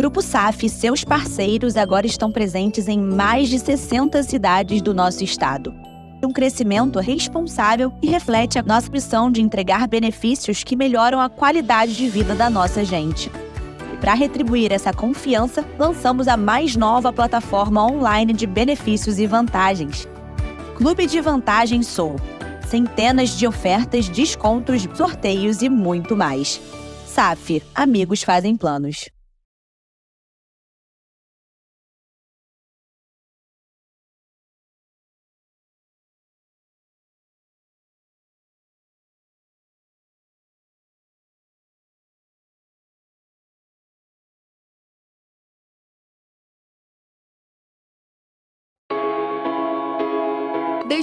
Grupo SAF e seus parceiros agora estão presentes em mais de 60 cidades do nosso estado. Um crescimento responsável e reflete a nossa missão de entregar benefícios que melhoram a qualidade de vida da nossa gente. Para retribuir essa confiança, lançamos a mais nova plataforma online de benefícios e vantagens. Clube de Vantagens Sou. Centenas de ofertas, descontos, sorteios e muito mais. SAF, amigos fazem planos.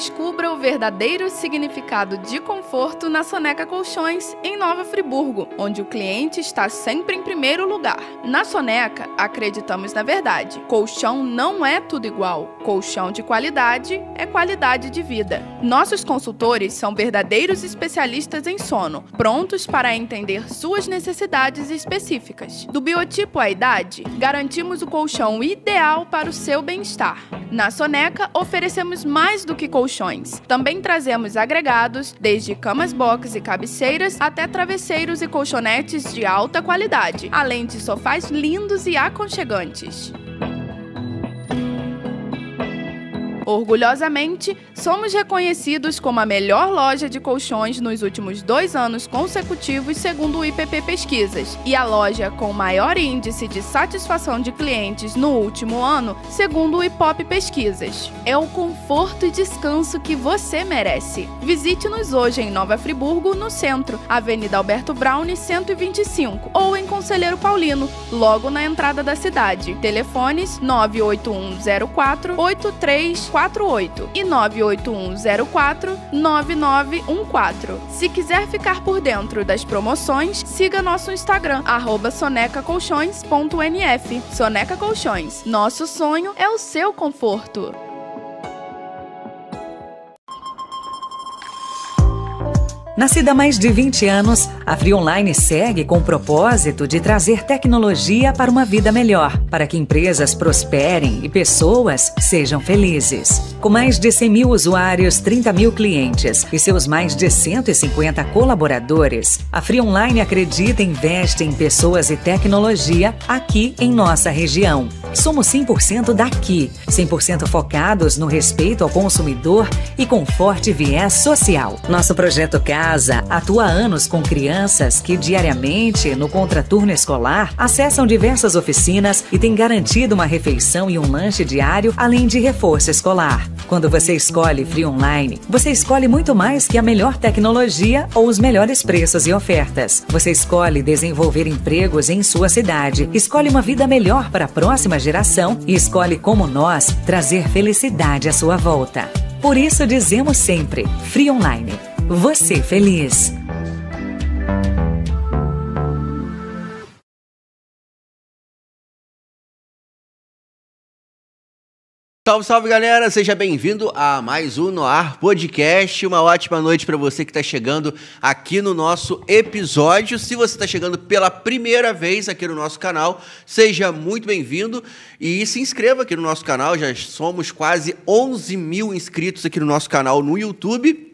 Descubra o verdadeiro significado de conforto na Soneca Colchões, em Nova Friburgo, onde o cliente está sempre em primeiro lugar. Na Soneca, acreditamos na verdade. Colchão não é tudo igual. Colchão de qualidade é qualidade de vida. Nossos consultores são verdadeiros especialistas em sono, prontos para entender suas necessidades específicas. Do biotipo à idade, garantimos o colchão ideal para o seu bem-estar. Na Soneca, oferecemos mais do que colchão colchões. Também trazemos agregados, desde camas box e cabeceiras até travesseiros e colchonetes de alta qualidade, além de sofás lindos e aconchegantes. Orgulhosamente, somos reconhecidos como a melhor loja de colchões nos últimos dois anos consecutivos, segundo o IPP Pesquisas, e a loja com maior índice de satisfação de clientes no último ano, segundo o IPOP Pesquisas. É o conforto e descanso que você merece. Visite-nos hoje em Nova Friburgo, no centro, Avenida Alberto Brown, 125, ou em Conselheiro Paulino, logo na entrada da cidade. Telefones 98104 oito e 98104 9914. Se quiser ficar por dentro das promoções, siga nosso Instagram, arroba sonecacolchões.nf. Soneca Colchões, nosso sonho é o seu conforto. Nascida há mais de 20 anos, a Free Online segue com o propósito de trazer tecnologia para uma vida melhor, para que empresas prosperem e pessoas sejam felizes. Com mais de 100 mil usuários, 30 mil clientes e seus mais de 150 colaboradores, a Free Online acredita e investe em pessoas e tecnologia aqui em nossa região. Somos 100% daqui, 100% focados no respeito ao consumidor e com forte viés social. Nosso projeto Casa atua há anos com crianças que diariamente, no contraturno escolar, acessam diversas oficinas e têm garantido uma refeição e um lanche diário, além de reforço escolar. Quando você escolhe Free Online, você escolhe muito mais que a melhor tecnologia ou os melhores preços e ofertas. Você escolhe desenvolver empregos em sua cidade, escolhe uma vida melhor para a próxima geração e escolhe como nós trazer felicidade à sua volta. Por isso dizemos sempre: Free Online. Você feliz. Salve, salve galera, seja bem-vindo a mais um Noir Podcast. Uma ótima noite para você que está chegando aqui no nosso episódio. Se você está chegando pela primeira vez aqui no nosso canal, seja muito bem-vindo e se inscreva aqui no nosso canal. Já somos quase 11 mil inscritos aqui no nosso canal no YouTube.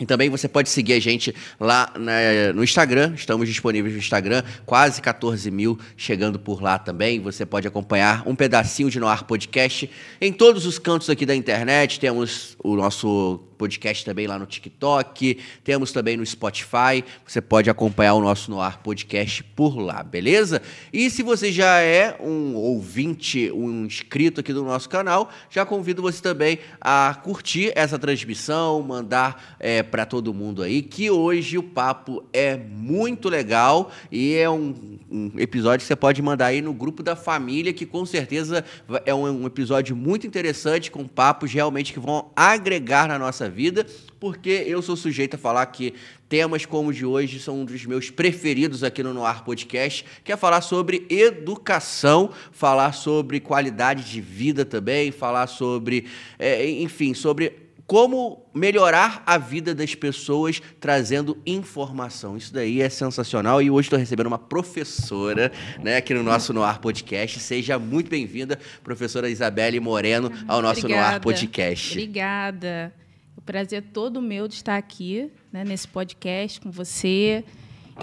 E também você pode seguir a gente lá né, no Instagram, estamos disponíveis no Instagram, quase 14 mil chegando por lá também. Você pode acompanhar um pedacinho de Noir Podcast em todos os cantos aqui da internet. Temos o nosso podcast também lá no TikTok, temos também no Spotify. Você pode acompanhar o nosso Noir Podcast por lá, beleza? E se você já é um ouvinte, um inscrito aqui do nosso canal, já convido você também a curtir essa transmissão, mandar. É, para todo mundo aí que hoje o papo é muito legal e é um, um, episódio que você pode mandar aí no grupo da família, que com certeza é um, um episódio muito interessante, com papos realmente que vão agregar na nossa vida, porque eu sou sujeito a falar que temas como o de hoje são um dos meus preferidos aqui no Noir Podcast, que é falar sobre educação, falar sobre qualidade de vida também, falar sobre, é, enfim, sobre como melhorar a vida das pessoas trazendo informação. Isso daí é sensacional e hoje estou recebendo uma professora, né, aqui no nosso Noar Podcast. Seja muito bem-vinda, professora Isabelle Moreno, ah, ao nosso Obrigada. Noar Podcast. Obrigada. O prazer é todo meu de estar aqui, né, nesse podcast com você.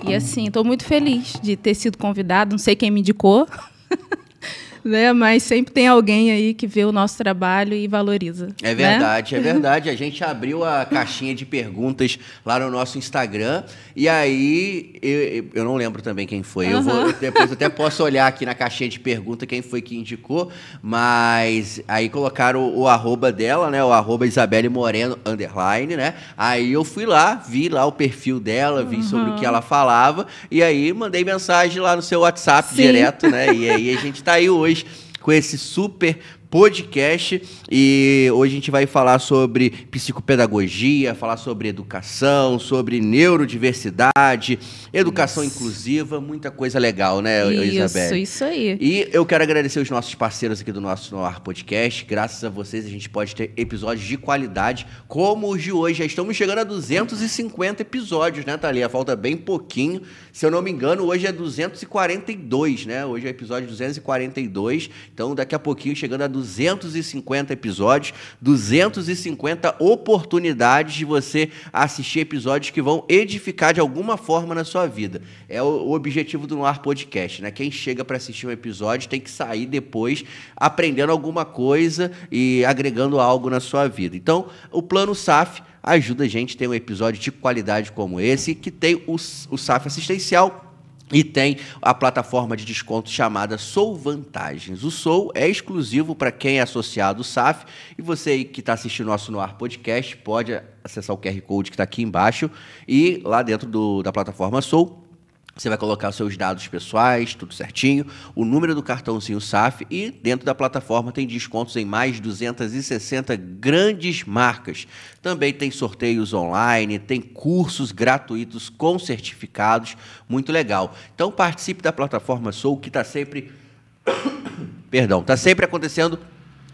E assim, estou muito feliz de ter sido convidado, não sei quem me indicou. né? Mas sempre tem alguém aí que vê o nosso trabalho e valoriza. É né? verdade, né? é verdade. A gente abriu a caixinha de perguntas lá no nosso Instagram e aí eu, eu não lembro também quem foi. Uhum. Eu vou depois até posso olhar aqui na caixinha de pergunta quem foi que indicou, mas aí colocaram o, o arroba dela, né? O arroba Isabelle Moreno underline, né? Aí eu fui lá, vi lá o perfil dela, vi uhum. sobre o que ela falava e aí mandei mensagem lá no seu WhatsApp Sim. direto, né? E aí a gente tá aí hoje com esse super podcast e hoje a gente vai falar sobre psicopedagogia, falar sobre educação, sobre neurodiversidade, educação isso. inclusiva, muita coisa legal, né, isso, Isabel? Isso, isso aí. E eu quero agradecer os nossos parceiros aqui do nosso Noir Podcast. Graças a vocês a gente pode ter episódios de qualidade como os de hoje. Já estamos chegando a 250 episódios, né, Thalia? Falta bem pouquinho. Se eu não me engano, hoje é 242, né? Hoje é episódio 242. Então, daqui a pouquinho chegando a 200 250 episódios, 250 oportunidades de você assistir episódios que vão edificar de alguma forma na sua vida. É o objetivo do Noir Podcast, né? Quem chega para assistir um episódio tem que sair depois aprendendo alguma coisa e agregando algo na sua vida. Então, o plano SAF ajuda a gente a ter um episódio de qualidade como esse, que tem o, o SAF assistencial e tem a plataforma de desconto chamada Sou Vantagens. O Sou é exclusivo para quem é associado ao SAF. E você que está assistindo nosso Noir Podcast pode acessar o QR Code que está aqui embaixo. E lá dentro do, da plataforma Sou você vai colocar seus dados pessoais, tudo certinho, o número do cartãozinho SAF e dentro da plataforma tem descontos em mais 260 grandes marcas. Também tem sorteios online, tem cursos gratuitos com certificados, muito legal. Então participe da plataforma Sou que está sempre, perdão, está sempre acontecendo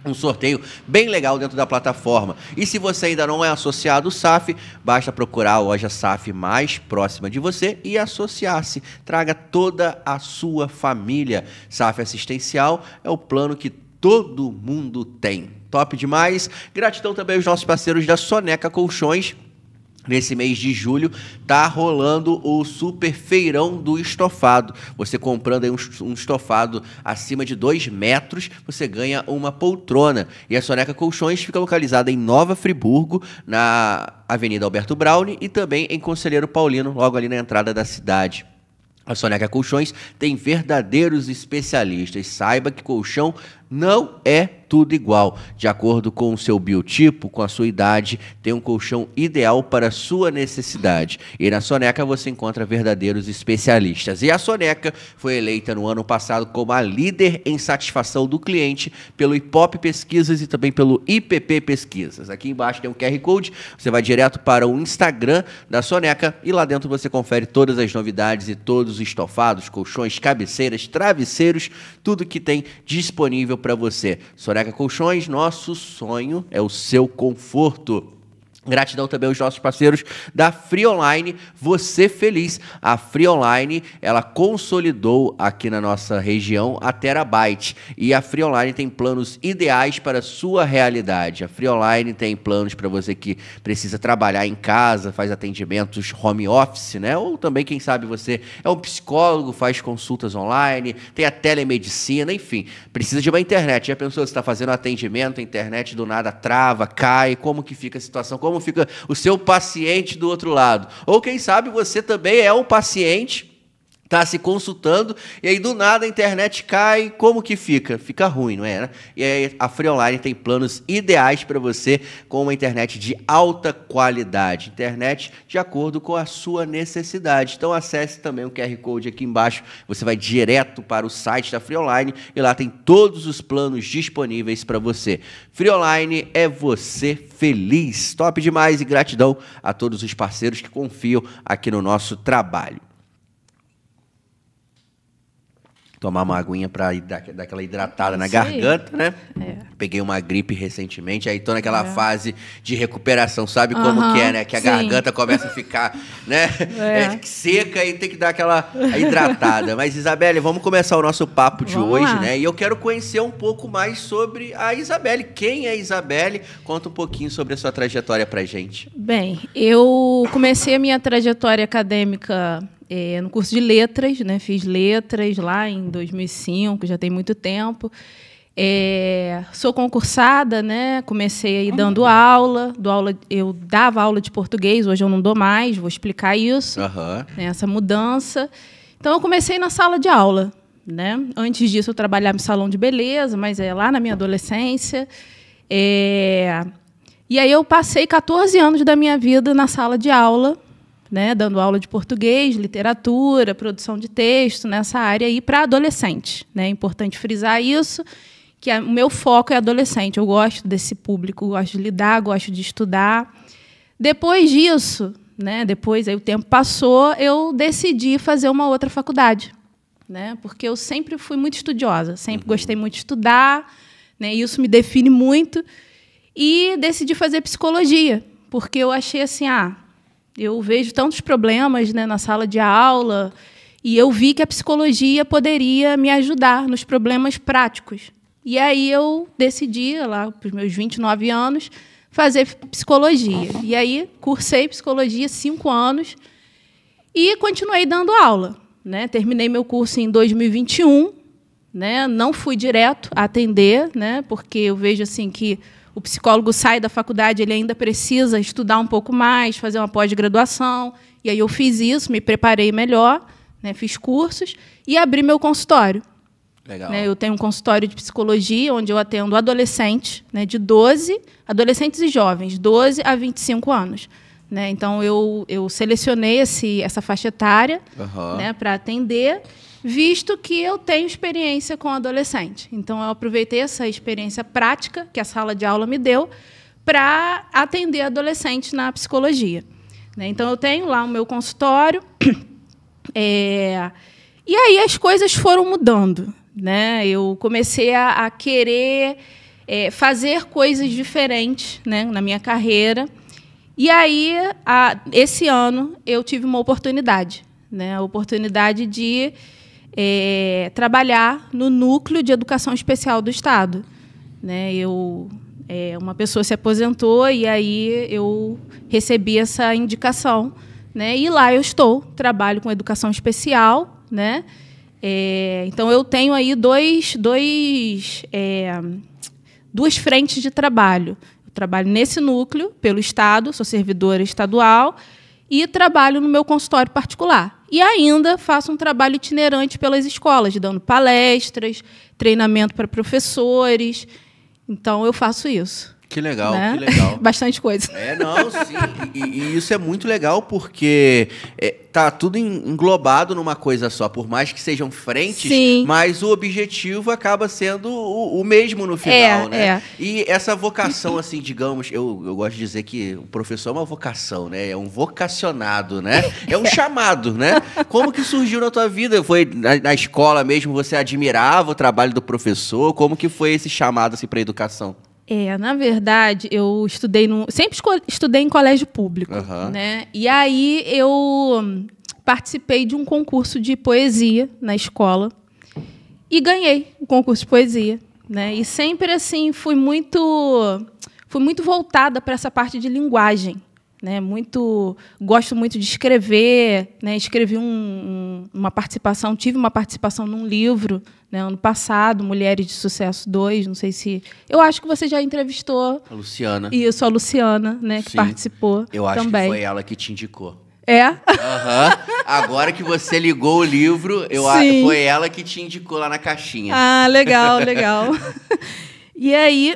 um sorteio bem legal dentro da plataforma. E se você ainda não é associado ao SAF, basta procurar a loja SAF mais próxima de você e associar-se. Traga toda a sua família. SAF Assistencial é o plano que todo mundo tem. Top demais. Gratidão também aos nossos parceiros da Soneca Colchões Nesse mês de julho tá rolando o super feirão do estofado. Você comprando aí um, estofado acima de 2 metros, você ganha uma poltrona. E a Soneca Colchões fica localizada em Nova Friburgo, na Avenida Alberto Browne e também em Conselheiro Paulino, logo ali na entrada da cidade. A Soneca Colchões tem verdadeiros especialistas. Saiba que colchão não é tudo igual. De acordo com o seu biotipo, com a sua idade, tem um colchão ideal para a sua necessidade. E na Soneca você encontra verdadeiros especialistas. E a Soneca foi eleita no ano passado como a líder em satisfação do cliente pelo IPOP Pesquisas e também pelo IPP Pesquisas. Aqui embaixo tem um QR Code, você vai direto para o Instagram da Soneca e lá dentro você confere todas as novidades e todos os estofados, colchões, cabeceiras, travesseiros, tudo que tem disponível para você. Soreca Colchões, nosso sonho é o seu conforto. Gratidão também aos nossos parceiros da Free Online, você feliz. A Free Online, ela consolidou aqui na nossa região a Terabyte. E a Free Online tem planos ideais para a sua realidade. A Free Online tem planos para você que precisa trabalhar em casa, faz atendimentos home office, né? Ou também, quem sabe, você é um psicólogo, faz consultas online, tem a telemedicina, enfim. Precisa de uma internet. Já pensou, você está fazendo atendimento, a internet do nada trava, cai, como que fica a situação? Como como fica o seu paciente do outro lado. Ou quem sabe você também é um paciente tá se consultando e aí do nada a internet cai, como que fica? Fica ruim, não é? Né? E aí a Free Online tem planos ideais para você com uma internet de alta qualidade, internet de acordo com a sua necessidade. Então acesse também o QR Code aqui embaixo, você vai direto para o site da Free Online e lá tem todos os planos disponíveis para você. Free Online é você feliz. Top demais e gratidão a todos os parceiros que confiam aqui no nosso trabalho. tomar uma aguinha para dar, dar, aquela hidratada na Sim. garganta, né? É. Peguei uma gripe recentemente, aí tô naquela é. fase de recuperação, sabe uh -huh. como que é, né? Que a Sim. garganta começa a ficar, né? É. é. seca e tem que dar aquela hidratada. Mas, Isabelle, vamos começar o nosso papo de vamos hoje, lá. né? E eu quero conhecer um pouco mais sobre a Isabelle. Quem é a Isabelle? Conta um pouquinho sobre a sua trajetória pra gente. Bem, eu comecei a minha trajetória acadêmica é, no curso de letras, né? Fiz letras lá em 2005, já tem muito tempo. É, sou concursada, né? Comecei aí dando aula, do aula, eu dava aula de português, hoje eu não dou mais, vou explicar isso, uhum. né, essa mudança. Então eu comecei na sala de aula, né? Antes disso eu trabalhava em salão de beleza, mas é lá na minha adolescência. É... E aí eu passei 14 anos da minha vida na sala de aula, né, dando aula de português, literatura, produção de texto nessa área e para adolescente. Né? É importante frisar isso, que o meu foco é adolescente. Eu gosto desse público, gosto de lidar, gosto de estudar. Depois disso, né, depois aí o tempo passou, eu decidi fazer uma outra faculdade, né? Porque eu sempre fui muito estudiosa, sempre uhum. gostei muito de estudar, né? Isso me define muito e decidi fazer psicologia, porque eu achei assim, ah, eu vejo tantos problemas né, na sala de aula e eu vi que a psicologia poderia me ajudar nos problemas práticos. E aí eu decidi, lá para os meus 29 anos, fazer psicologia. E aí cursei psicologia cinco anos e continuei dando aula. Né? Terminei meu curso em 2021, né? não fui direto atender, né? porque eu vejo assim que o psicólogo sai da faculdade, ele ainda precisa estudar um pouco mais, fazer uma pós-graduação. E aí eu fiz isso, me preparei melhor, né, fiz cursos e abri meu consultório. Legal. Né, eu tenho um consultório de psicologia onde eu atendo adolescentes, né, de 12, adolescentes e jovens, 12 a 25 anos. Né, então eu, eu selecionei esse, essa faixa etária uhum. né, para atender visto que eu tenho experiência com adolescente. Então, eu aproveitei essa experiência prática que a sala de aula me deu para atender adolescente na psicologia. Né? Então, eu tenho lá o meu consultório. É, e aí as coisas foram mudando. Né? Eu comecei a, a querer é, fazer coisas diferentes né, na minha carreira. E aí, a, esse ano, eu tive uma oportunidade né, a oportunidade de é, trabalhar no núcleo de educação especial do Estado. Né? Eu, é, uma pessoa se aposentou e aí eu recebi essa indicação. Né? E lá eu estou, trabalho com educação especial. Né? É, então eu tenho aí dois, dois, é, duas frentes de trabalho. Eu trabalho nesse núcleo, pelo Estado, sou servidora estadual, e trabalho no meu consultório particular e ainda faço um trabalho itinerante pelas escolas, dando palestras, treinamento para professores. Então, eu faço isso. Que legal, né? que legal. Bastante coisa. É, não, sim. E, e isso é muito legal porque é, tá tudo englobado numa coisa só. Por mais que sejam frentes, sim. mas o objetivo acaba sendo o, o mesmo no final, é, né? É. E essa vocação, assim, digamos, eu, eu gosto de dizer que o professor é uma vocação, né? É um vocacionado, né? É um chamado, né? Como que surgiu na tua vida? Foi na, na escola mesmo, você admirava o trabalho do professor? Como que foi esse chamado assim, para a educação? É, na verdade, eu estudei no. Sempre estudei em colégio público. Uhum. Né? E aí eu participei de um concurso de poesia na escola e ganhei o um concurso de poesia. Né? E sempre assim fui muito fui muito voltada para essa parte de linguagem. Né, muito gosto muito de escrever né, escrevi um, um, uma participação tive uma participação num livro né, ano passado, Mulheres de Sucesso 2, não sei se. Eu acho que você já entrevistou. A Luciana. Isso, a Luciana, né, que Sim. participou. Eu acho também. que foi ela que te indicou. É? Uhum. Agora que você ligou o livro, eu a... foi ela que te indicou lá na caixinha. Ah, legal, legal. e aí,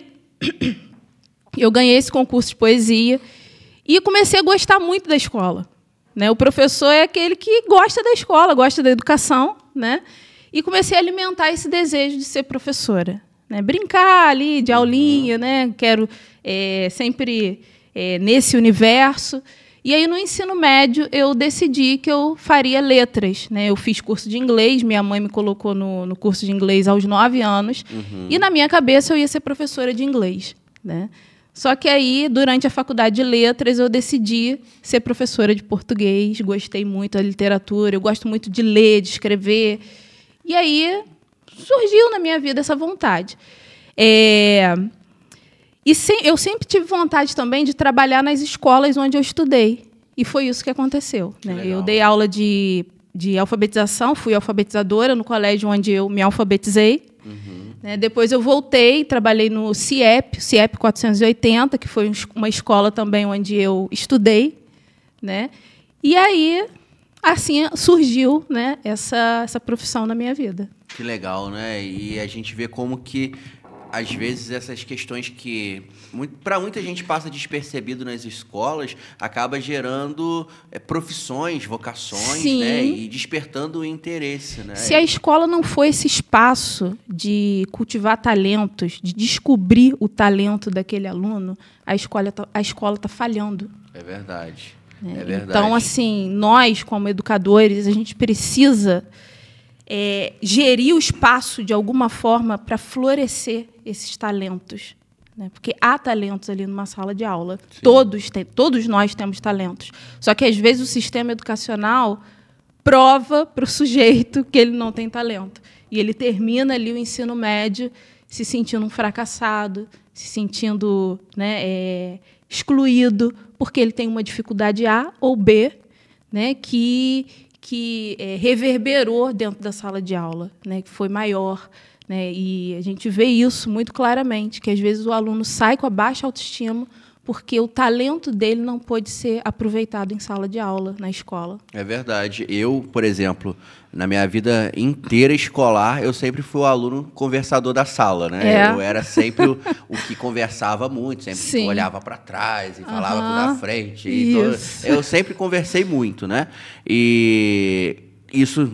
eu ganhei esse concurso de poesia e comecei a gostar muito da escola. Né? O professor é aquele que gosta da escola, gosta da educação, né? E comecei a alimentar esse desejo de ser professora. Né? Brincar ali de aulinha, né? quero é, sempre é, nesse universo. E aí, no ensino médio, eu decidi que eu faria letras. Né? Eu fiz curso de inglês, minha mãe me colocou no, no curso de inglês aos nove anos, uhum. e na minha cabeça eu ia ser professora de inglês. Né? Só que aí, durante a faculdade de letras, eu decidi ser professora de português, gostei muito da literatura, eu gosto muito de ler, de escrever. E aí surgiu na minha vida essa vontade. É... E se, eu sempre tive vontade também de trabalhar nas escolas onde eu estudei. E foi isso que aconteceu. Né? eu dei aula de, de alfabetização, fui alfabetizadora no colégio onde eu me alfabetizei. Uhum. Né? Depois eu voltei, trabalhei no CIEP, CIEP 480, que foi uma escola também onde eu estudei. Né? E aí assim surgiu né, essa, essa profissão na minha vida. Que legal, né? E a gente vê como que às vezes essas questões que para muita gente passa despercebido nas escolas acaba gerando é, profissões, vocações, né? Sim. né? E despertando o interesse, né? Se a escola não for esse espaço de cultivar talentos, de descobrir o talento daquele aluno, a escola está a escola tá falhando. É verdade. É é então, assim, nós, como educadores, a gente precisa é, gerir o espaço de alguma forma para florescer esses talentos. Né? Porque há talentos ali numa sala de aula. Sim. Todos, tem, todos nós temos talentos. Só que, às vezes, o sistema educacional prova para o sujeito que ele não tem talento. E ele termina ali o ensino médio se sentindo um fracassado, se sentindo né, é, excluído, porque ele tem uma dificuldade A ou B, né, que, que é, reverberou dentro da sala de aula, né, que foi maior. Né, e a gente vê isso muito claramente, que às vezes o aluno sai com a baixa autoestima porque o talento dele não pôde ser aproveitado em sala de aula, na escola. É verdade. Eu, por exemplo, na minha vida inteira escolar, eu sempre fui o aluno conversador da sala, né? É. Eu era sempre o, o, que conversava muito, sempre Sim. olhava para trás e falava uhum. na frente. Então, eu sempre conversei muito, né? E isso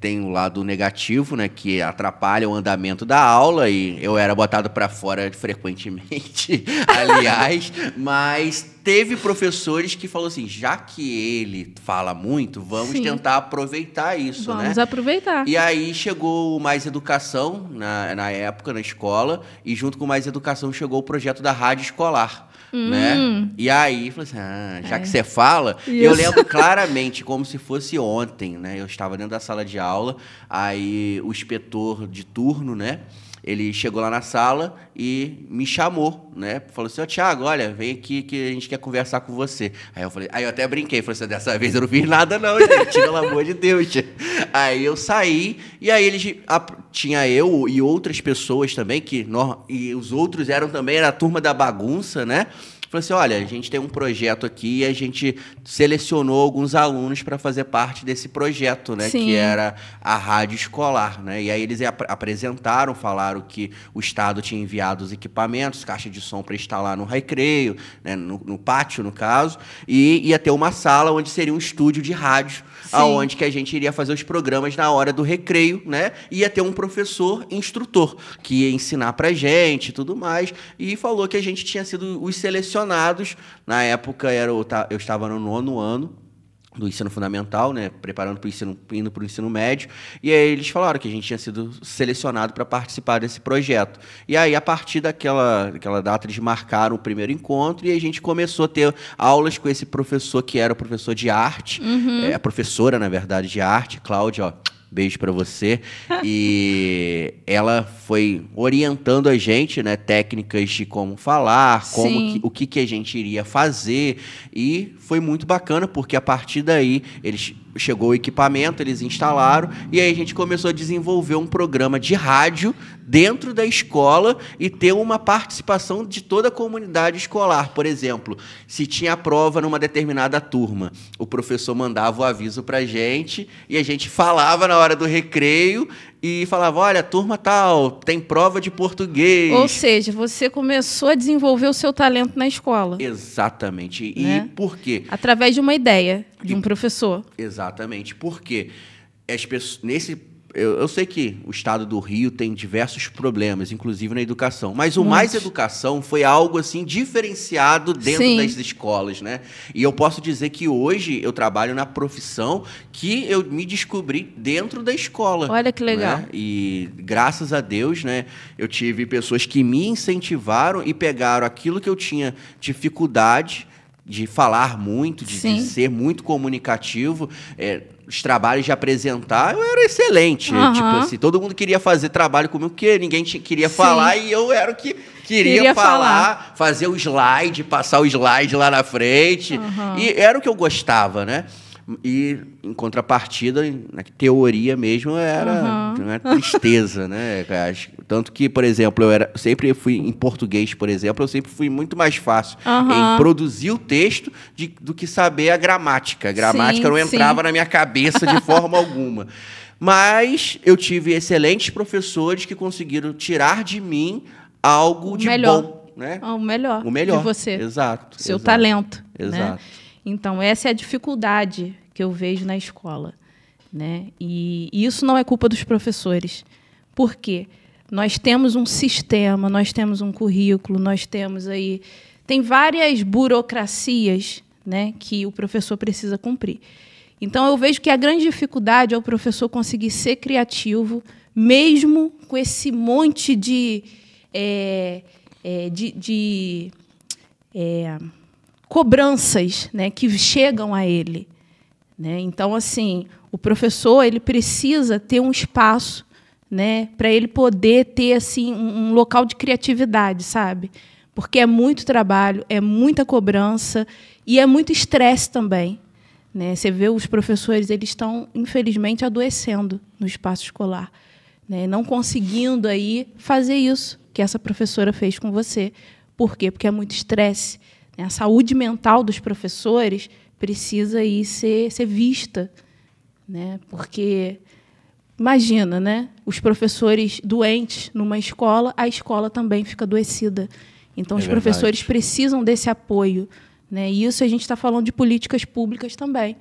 tem o um lado negativo, né, que atrapalha o andamento da aula e eu era botado para fora frequentemente, aliás, mas teve professores que falou assim, já que ele fala muito, vamos Sim. tentar aproveitar isso, vamos né? Vamos aproveitar. E aí chegou o Mais Educação na, na época na escola e junto com Mais Educação chegou o projeto da rádio escolar. Né? Hum. Né? E aí, falei assim, ah, já é. que você fala, Isso. eu lembro claramente, como se fosse ontem, né? Eu estava dentro da sala de aula, aí o inspetor de turno, né? ele chegou lá na sala e me chamou, né? Falou assim, ó, oh, Thiago, olha, vem aqui que a gente quer conversar com você. Aí eu falei, aí eu até brinquei, falei assim, dessa vez eu não fiz nada não, gente, pelo amor de Deus. Aí eu saí e aí eles, a, tinha eu e outras pessoas também, que nós, e os outros eram também, era a turma da bagunça, né? falou assim: olha, a gente tem um projeto aqui e a gente selecionou alguns alunos para fazer parte desse projeto, né? Sim. Que era a rádio escolar, né? E aí eles ap apresentaram, falaram que o Estado tinha enviado os equipamentos, caixa de som para instalar no recreio, né? No, no, pátio, no caso, e ia ter uma sala onde seria um estúdio de rádio aonde que a gente iria fazer os programas na hora do recreio, né? Ia ter um professor instrutor que ia ensinar pra gente e tudo mais. E falou que a gente tinha sido os selecionados. Na época era eu estava no nono ano do ensino fundamental, né, preparando para o ensino, indo para o ensino médio, e aí eles falaram que a gente tinha sido selecionado para participar desse projeto. E aí, a partir daquela, daquela data, eles marcaram o primeiro encontro e a gente começou a ter aulas com esse professor que era o professor de arte, uhum. é, a professora, na verdade, de arte, Cláudia, ó, Beijo para você. E ela foi orientando a gente, né, técnicas de como falar, como que, o que, que a gente iria fazer. E foi muito bacana, porque a partir daí eles chegou o equipamento, eles instalaram, e aí a gente começou a desenvolver um programa de rádio dentro da escola e ter uma participação de toda a comunidade escolar. Por exemplo, se tinha prova numa determinada turma, o professor mandava o aviso para a gente e a gente falava na hora do recreio e falava: olha, turma tal, tem prova de português. Ou seja, você começou a desenvolver o seu talento na escola. Exatamente. E né? por quê? Através de uma ideia de um professor. Exatamente. Por quê? As pessoas, nesse eu, eu, sei que o estado do Rio tem diversos problemas, inclusive na educação, mas o Muito. Mais Educação foi algo assim diferenciado dentro Sim. das escolas, né? E eu posso dizer que hoje eu trabalho na profissão que eu me descobri dentro da escola. Olha que né? legal. Né? E graças a Deus, né, eu tive pessoas que me incentivaram e pegaram aquilo que eu tinha dificuldade de falar muito, de, de ser muito comunicativo. É, os trabalhos de apresentar, eu era excelente. Uhum. Tipo assim, todo mundo queria fazer trabalho comigo, porque ninguém tinha, queria Sim. falar e eu era o que queria, queria falar, falar, fazer o slide, passar o slide lá na frente. Uhum. E era o que eu gostava, né? E, em contrapartida, na né, teoria mesmo, era uhum. tristeza, né? Tanto que, por exemplo, eu era, sempre fui em português, por exemplo, eu sempre fui muito mais fácil uhum. em produzir o texto de, do que saber a gramática. A gramática sim, não entrava sim. na minha cabeça de forma alguma. Mas eu tive excelentes professores que conseguiram tirar de mim algo de melhor. bom. Né? Ah, o melhor. O melhor. De você. Exato. Seu exato, talento. Né? Exato. Né? Então, essa é a dificuldade que eu vejo na escola. Né? E, isso não é culpa dos professores. Por quê? Nós temos um sistema, nós temos um currículo, nós temos aí. Tem várias burocracias né, que o professor precisa cumprir. Então, eu vejo que a grande dificuldade é o professor conseguir ser criativo, mesmo com esse monte de. É, é, de, de é, cobranças né, que chegam a ele. Né? Então, assim, o professor ele precisa ter um espaço né, para ele poder ter assim um, local de criatividade, sabe? Porque é muito trabalho, é muita cobrança e é muito estresse também. Né? Você vê os professores, eles estão infelizmente adoecendo no espaço escolar, né? não conseguindo aí fazer isso que essa professora fez com você. Por quê? Porque é muito estresse, né? A saúde mental dos professores precisa aí ser, ser vista, né? Porque imagina, né? Os professores doentes numa escola, a escola também fica adoecida. Então é os verdade. professores precisam desse apoio, né? E isso a gente está falando de políticas públicas também.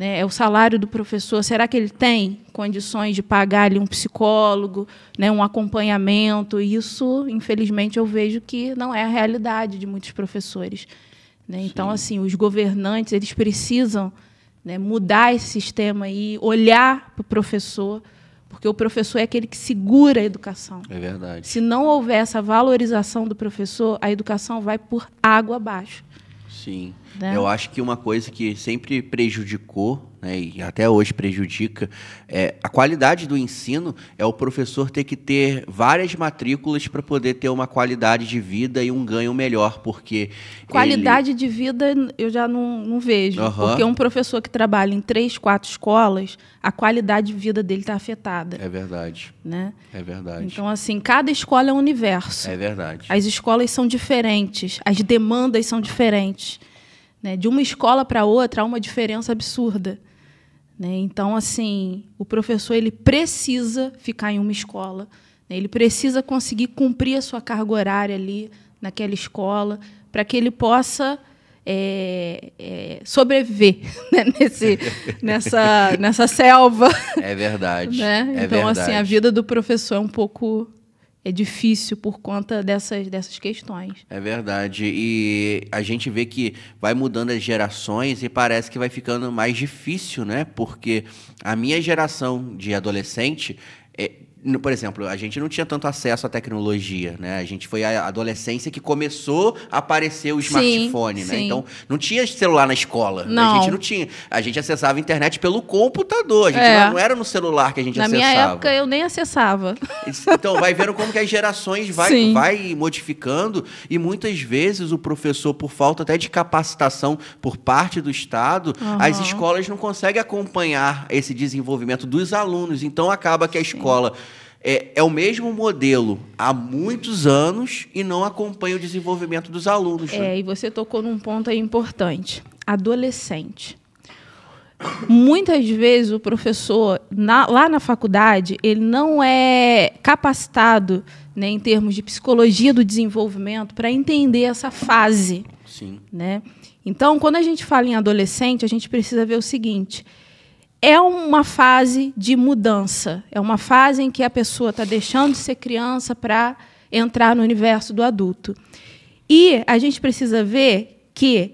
Né? É o salário do professor. Será que ele tem condições de pagar ali um psicólogo, né? um acompanhamento? Isso, infelizmente, eu vejo que não é a realidade de muitos professores. Né? Então, Sim. assim, os governantes eles precisam né, mudar esse sistema e olhar para o professor, porque o professor é aquele que segura a educação. É verdade. Se não houver essa valorização do professor, a educação vai por água abaixo. Sim. Né? Eu acho que uma coisa que sempre prejudicou, né, e até hoje prejudica, é a qualidade do ensino é o professor ter que ter várias matrículas para poder ter uma qualidade de vida e um ganho melhor, porque... Qualidade ele... de vida eu já não, não vejo, uhum. porque um professor que trabalha em três, quatro escolas, a qualidade de vida dele está afetada. É verdade. Né? É verdade. Então, assim, cada escola é um universo. É verdade. As escolas são diferentes, as demandas são diferentes. Né? De uma escola para outra há uma diferença absurda. Né? Então, assim, o professor ele precisa ficar em uma escola, né? ele precisa conseguir cumprir a sua carga horária ali naquela escola para que ele possa é, é, sobreviver né? Nesse, nessa, nessa selva. É verdade. Né? É então, verdade. assim, a vida do professor é um pouco é difícil por conta dessas, dessas questões. É verdade. E a gente vê que vai mudando as gerações e parece que vai ficando mais difícil, né? Porque a minha geração de adolescente por exemplo, a gente não tinha tanto acesso à tecnologia, né? A gente foi a adolescência que começou a aparecer o smartphone, sim, né? Sim. Então, não tinha celular na escola. Não. Né? A gente não tinha. A gente acessava a internet pelo computador. A gente é. não, não, era no celular que a gente na acessava. Na minha época, eu nem acessava. Então, vai vendo como que as gerações vai, vai modificando e muitas vezes o professor, por falta até de capacitação por parte do Estado, uhum. as escolas não conseguem acompanhar esse desenvolvimento dos alunos. Então, acaba que a escola é, é, o mesmo modelo há muitos anos e não acompanha o desenvolvimento dos alunos. É, né? e você tocou num ponto aí importante: adolescente. Muitas vezes o professor, na, lá na faculdade, ele não é capacitado né, em termos de psicologia do desenvolvimento para entender essa fase. Sim. Né? Então, quando a gente fala em adolescente, a gente precisa ver o seguinte: é uma fase de mudança, é uma fase em que a pessoa está deixando de ser criança para entrar no universo do adulto. E a gente precisa ver que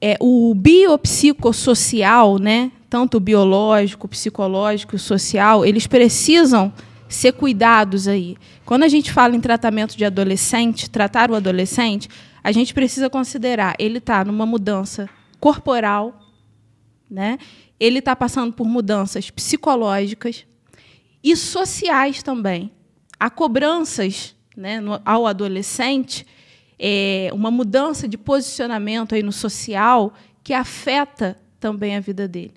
é, o biopsicossocial, né, tanto o biológico, o psicológico, o social, eles precisam ser cuidados aí. Quando a gente fala em tratamento de adolescente, tratar o adolescente, a gente precisa considerar ele está numa mudança corporal, né? ele está passando por mudanças psicológicas e sociais também. Há cobranças né, no, ao adolescente, é, uma mudança de posicionamento aí no social que afeta também a vida dele.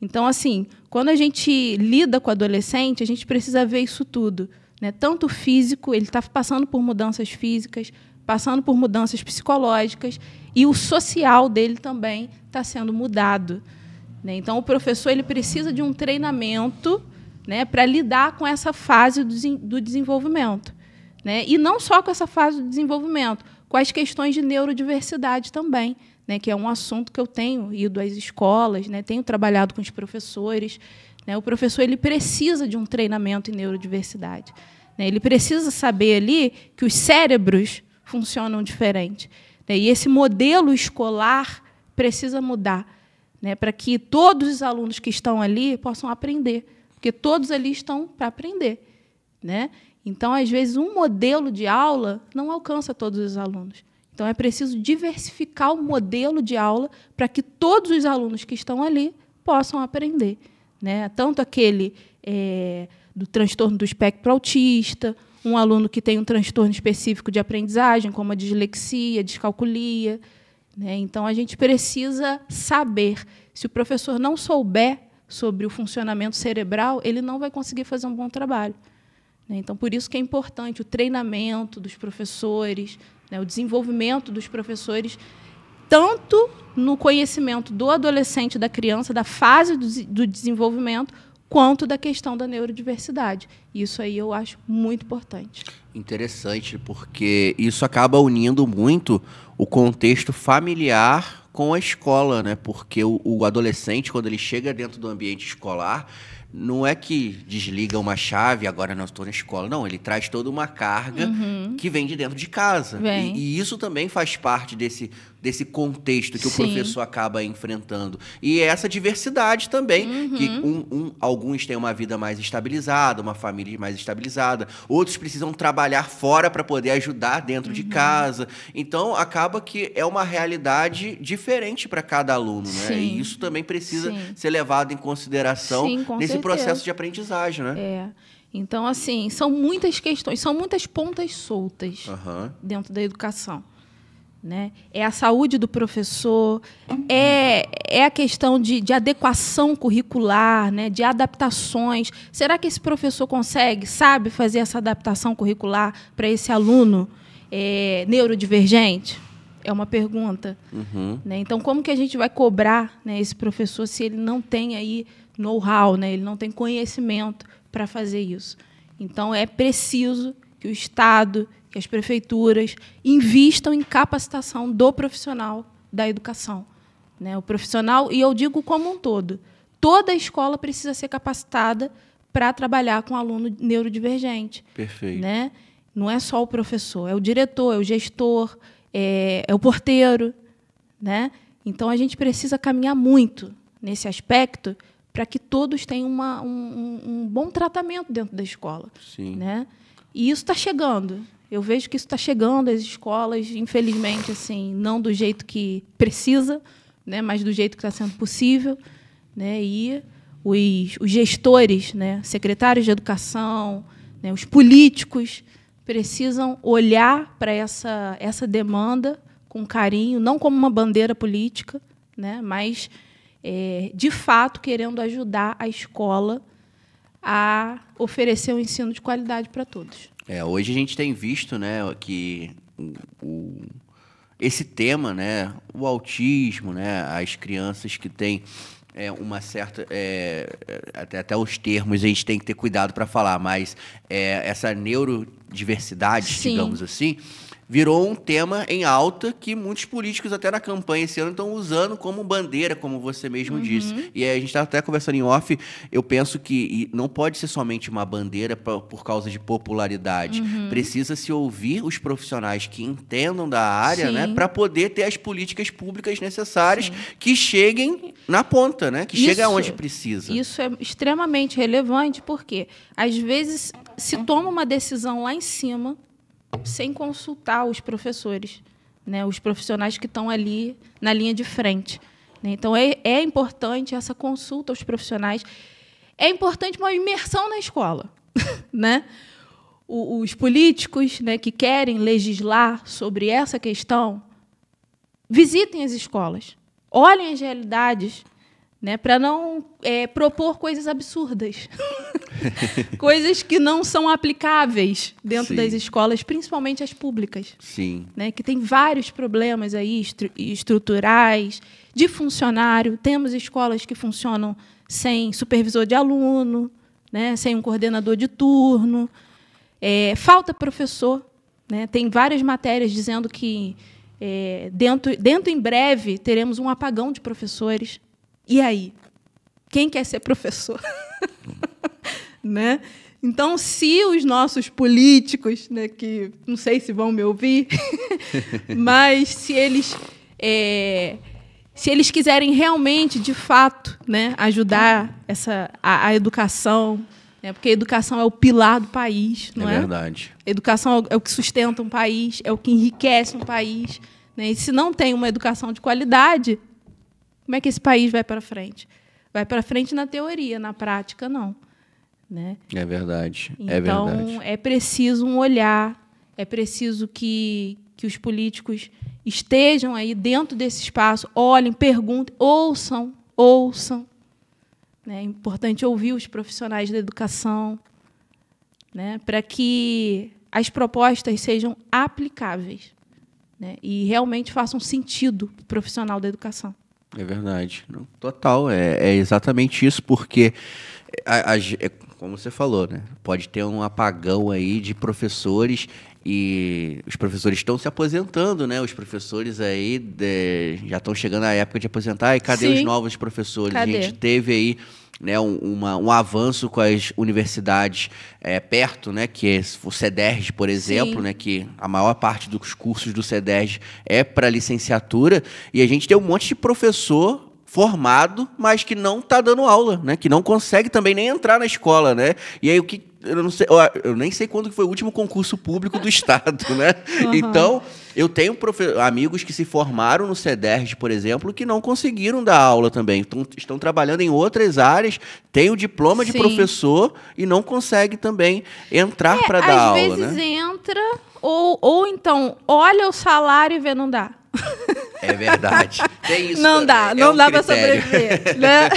Então, assim, quando a gente lida com o adolescente, a gente precisa ver isso tudo. Né? Tanto físico, ele está passando por mudanças físicas, passando por mudanças psicológicas, e o social dele também está sendo mudado. Né? Então, o professor ele precisa de um treinamento né, para lidar com essa fase do, do desenvolvimento. Né? E não só com essa fase do desenvolvimento, com as questões de neurodiversidade também, né, que é um assunto que eu tenho ido às escolas, né, tenho trabalhado com os professores. Né, o professor ele precisa de um treinamento em neurodiversidade. Né, ele precisa saber ali que os cérebros funcionam diferente. Né, e esse modelo escolar precisa mudar né, para que todos os alunos que estão ali possam aprender, porque todos ali estão para aprender. Né? Então, às vezes, um modelo de aula não alcança todos os alunos. Então, é preciso diversificar o modelo de aula para que todos os alunos que estão ali possam aprender. Né? Tanto aquele é, do transtorno do espectro autista, um aluno que tem um transtorno específico de aprendizagem, como a dislexia, a descalculia, né? Então, a gente precisa saber. Se o professor não souber sobre o funcionamento cerebral, ele não vai conseguir fazer um bom trabalho. Né? Então, por isso que é importante o treinamento dos professores, né? o desenvolvimento dos professores, tanto no conhecimento do adolescente, da criança, da fase do, do desenvolvimento, quanto da questão da neurodiversidade. Isso aí eu acho muito importante. Interessante, porque isso acaba unindo muito o contexto familiar com a escola, né? Porque o, o adolescente, quando ele chega dentro do ambiente escolar, não é que desliga uma chave, agora não estou na escola. Não, ele traz toda uma carga uhum. que vem de dentro de casa. E, e, isso também faz parte desse, desse contexto que Sim. o professor acaba enfrentando. E é essa diversidade também, uhum. que um, um, alguns têm uma vida mais estabilizada, uma família mais estabilizada, outros precisam trabalhar fora para poder ajudar dentro uhum. de casa. Então, acaba que é uma realidade diferente para cada aluno. Né? E isso também precisa Sim. ser levado em consideração Sim, nesse processo de aprendizagem, né? É. Então, assim, são muitas questões, são muitas pontas soltas uhum. dentro da educação. Né? É a saúde do professor, é, é a questão de, de adequação curricular, né? de adaptações. Será que esse professor consegue, sabe, fazer essa adaptação curricular para esse aluno é, neurodivergente? É uma pergunta. Uhum. Né? Então, como que a gente vai cobrar né, esse professor se ele não tem aí know-how, né? ele não tem conhecimento para fazer isso. Então, é preciso que o Estado, que as prefeituras invistam em capacitação do profissional da educação. Né? O profissional, e eu digo como um todo, toda escola precisa ser capacitada para trabalhar com aluno neurodivergente. Perfeito. Né? Não é só o professor, é o diretor, é o gestor, é, é o porteiro. Né? Então, a gente precisa caminhar muito nesse aspecto para que todos tenham uma, um, um, bom tratamento dentro da escola. Sim. Né? E isso está chegando. Eu vejo que isso está chegando às escolas, infelizmente, assim, não do jeito que precisa, né, mas do jeito que está sendo possível. Né, e os, os gestores, né, secretários de educação, né, os políticos, precisam olhar para essa, essa demanda com carinho, não como uma bandeira política, né, mas é, de fato querendo ajudar a escola a oferecer um ensino de qualidade para todos. É, hoje a gente tem visto né, que o, o, esse tema, né, o autismo, né, as crianças que têm é uma certa é, até, até os termos a gente tem que ter cuidado para falar mas é, essa neurodiversidade Sim. digamos assim virou um tema em alta que muitos políticos até na campanha esse ano estão usando como bandeira, como você mesmo uhum. disse. E a gente está até conversando em off, eu penso que não pode ser somente uma bandeira pra, por causa de popularidade. Uhum. Precisa se ouvir os profissionais que entendam da área, né, Sim. né, para poder ter as políticas públicas necessárias Sim. que cheguem na ponta, né, que cheguem aonde precisa. Isso é extremamente relevante porque às vezes se toma uma decisão lá em cima sem consultar os professores, né, os profissionais que estão ali na linha de frente. Né. Então, é, é importante essa consulta aos profissionais. É importante uma imersão na escola. né? os políticos né, que querem legislar sobre essa questão visitem as escolas, olhem as realidades né? Para não é, propor coisas absurdas, coisas que não são aplicáveis dentro Sim. das escolas, principalmente as públicas. Sim. Né? Que tem vários problemas aí estru estruturais, de funcionário. Temos escolas que funcionam sem supervisor de aluno, né? sem um coordenador de turno. É, falta professor. Né? Tem várias matérias dizendo que é, dentro, dentro em breve teremos um apagão de professores. E aí? Quem quer ser professor? né? Então, se os nossos políticos, né, que não sei se vão me ouvir, mas se eles, é, se eles quiserem realmente, de fato, né, ajudar essa, a, a educação, né, porque a educação é o pilar do país, é não é? É verdade. A educação é o que sustenta um país, é o que enriquece um país. Né? E se não tem uma educação de qualidade, como é que esse país vai para frente? Vai para frente na teoria, na prática, não. Né? É verdade. É então, é, verdade. é preciso um olhar, é preciso que, que os políticos estejam aí dentro desse espaço, olhem, perguntem, ouçam, ouçam. Né? É importante ouvir os profissionais da educação, né? para que as propostas sejam aplicáveis né? e realmente façam sentido para o profissional da educação. É verdade. total, é, é, exatamente isso, porque, é, a, a, é, como você falou, né? pode ter um apagão aí de professores e os professores estão se aposentando, né? Os professores aí de, já estão chegando à época de aposentar. E cadê Sim. os novos professores? Cadê? A gente teve aí né, um, uma, um avanço com as universidades é, perto, né, que é o CEDERJ, por exemplo, né, que a maior parte dos cursos do CEDERJ é para licenciatura, e a gente tem um monte de professor formado, mas que não está dando aula, né? Que não consegue também nem entrar na escola, né? E aí o que eu não sei, eu nem sei quando foi o último concurso público do estado, né? Uhum. Então, eu tenho amigos que se formaram no CEDERJ, por exemplo, que não conseguiram dar aula também. Estão, trabalhando em outras áreas, têm o diploma Sim. de professor e não consegue também entrar é, para dar aula. Às vezes né? entra, ou, ou então olha o salário e vê não dá. É verdade. Tem isso. Não também. dá, é não um dá para sobreviver. Né?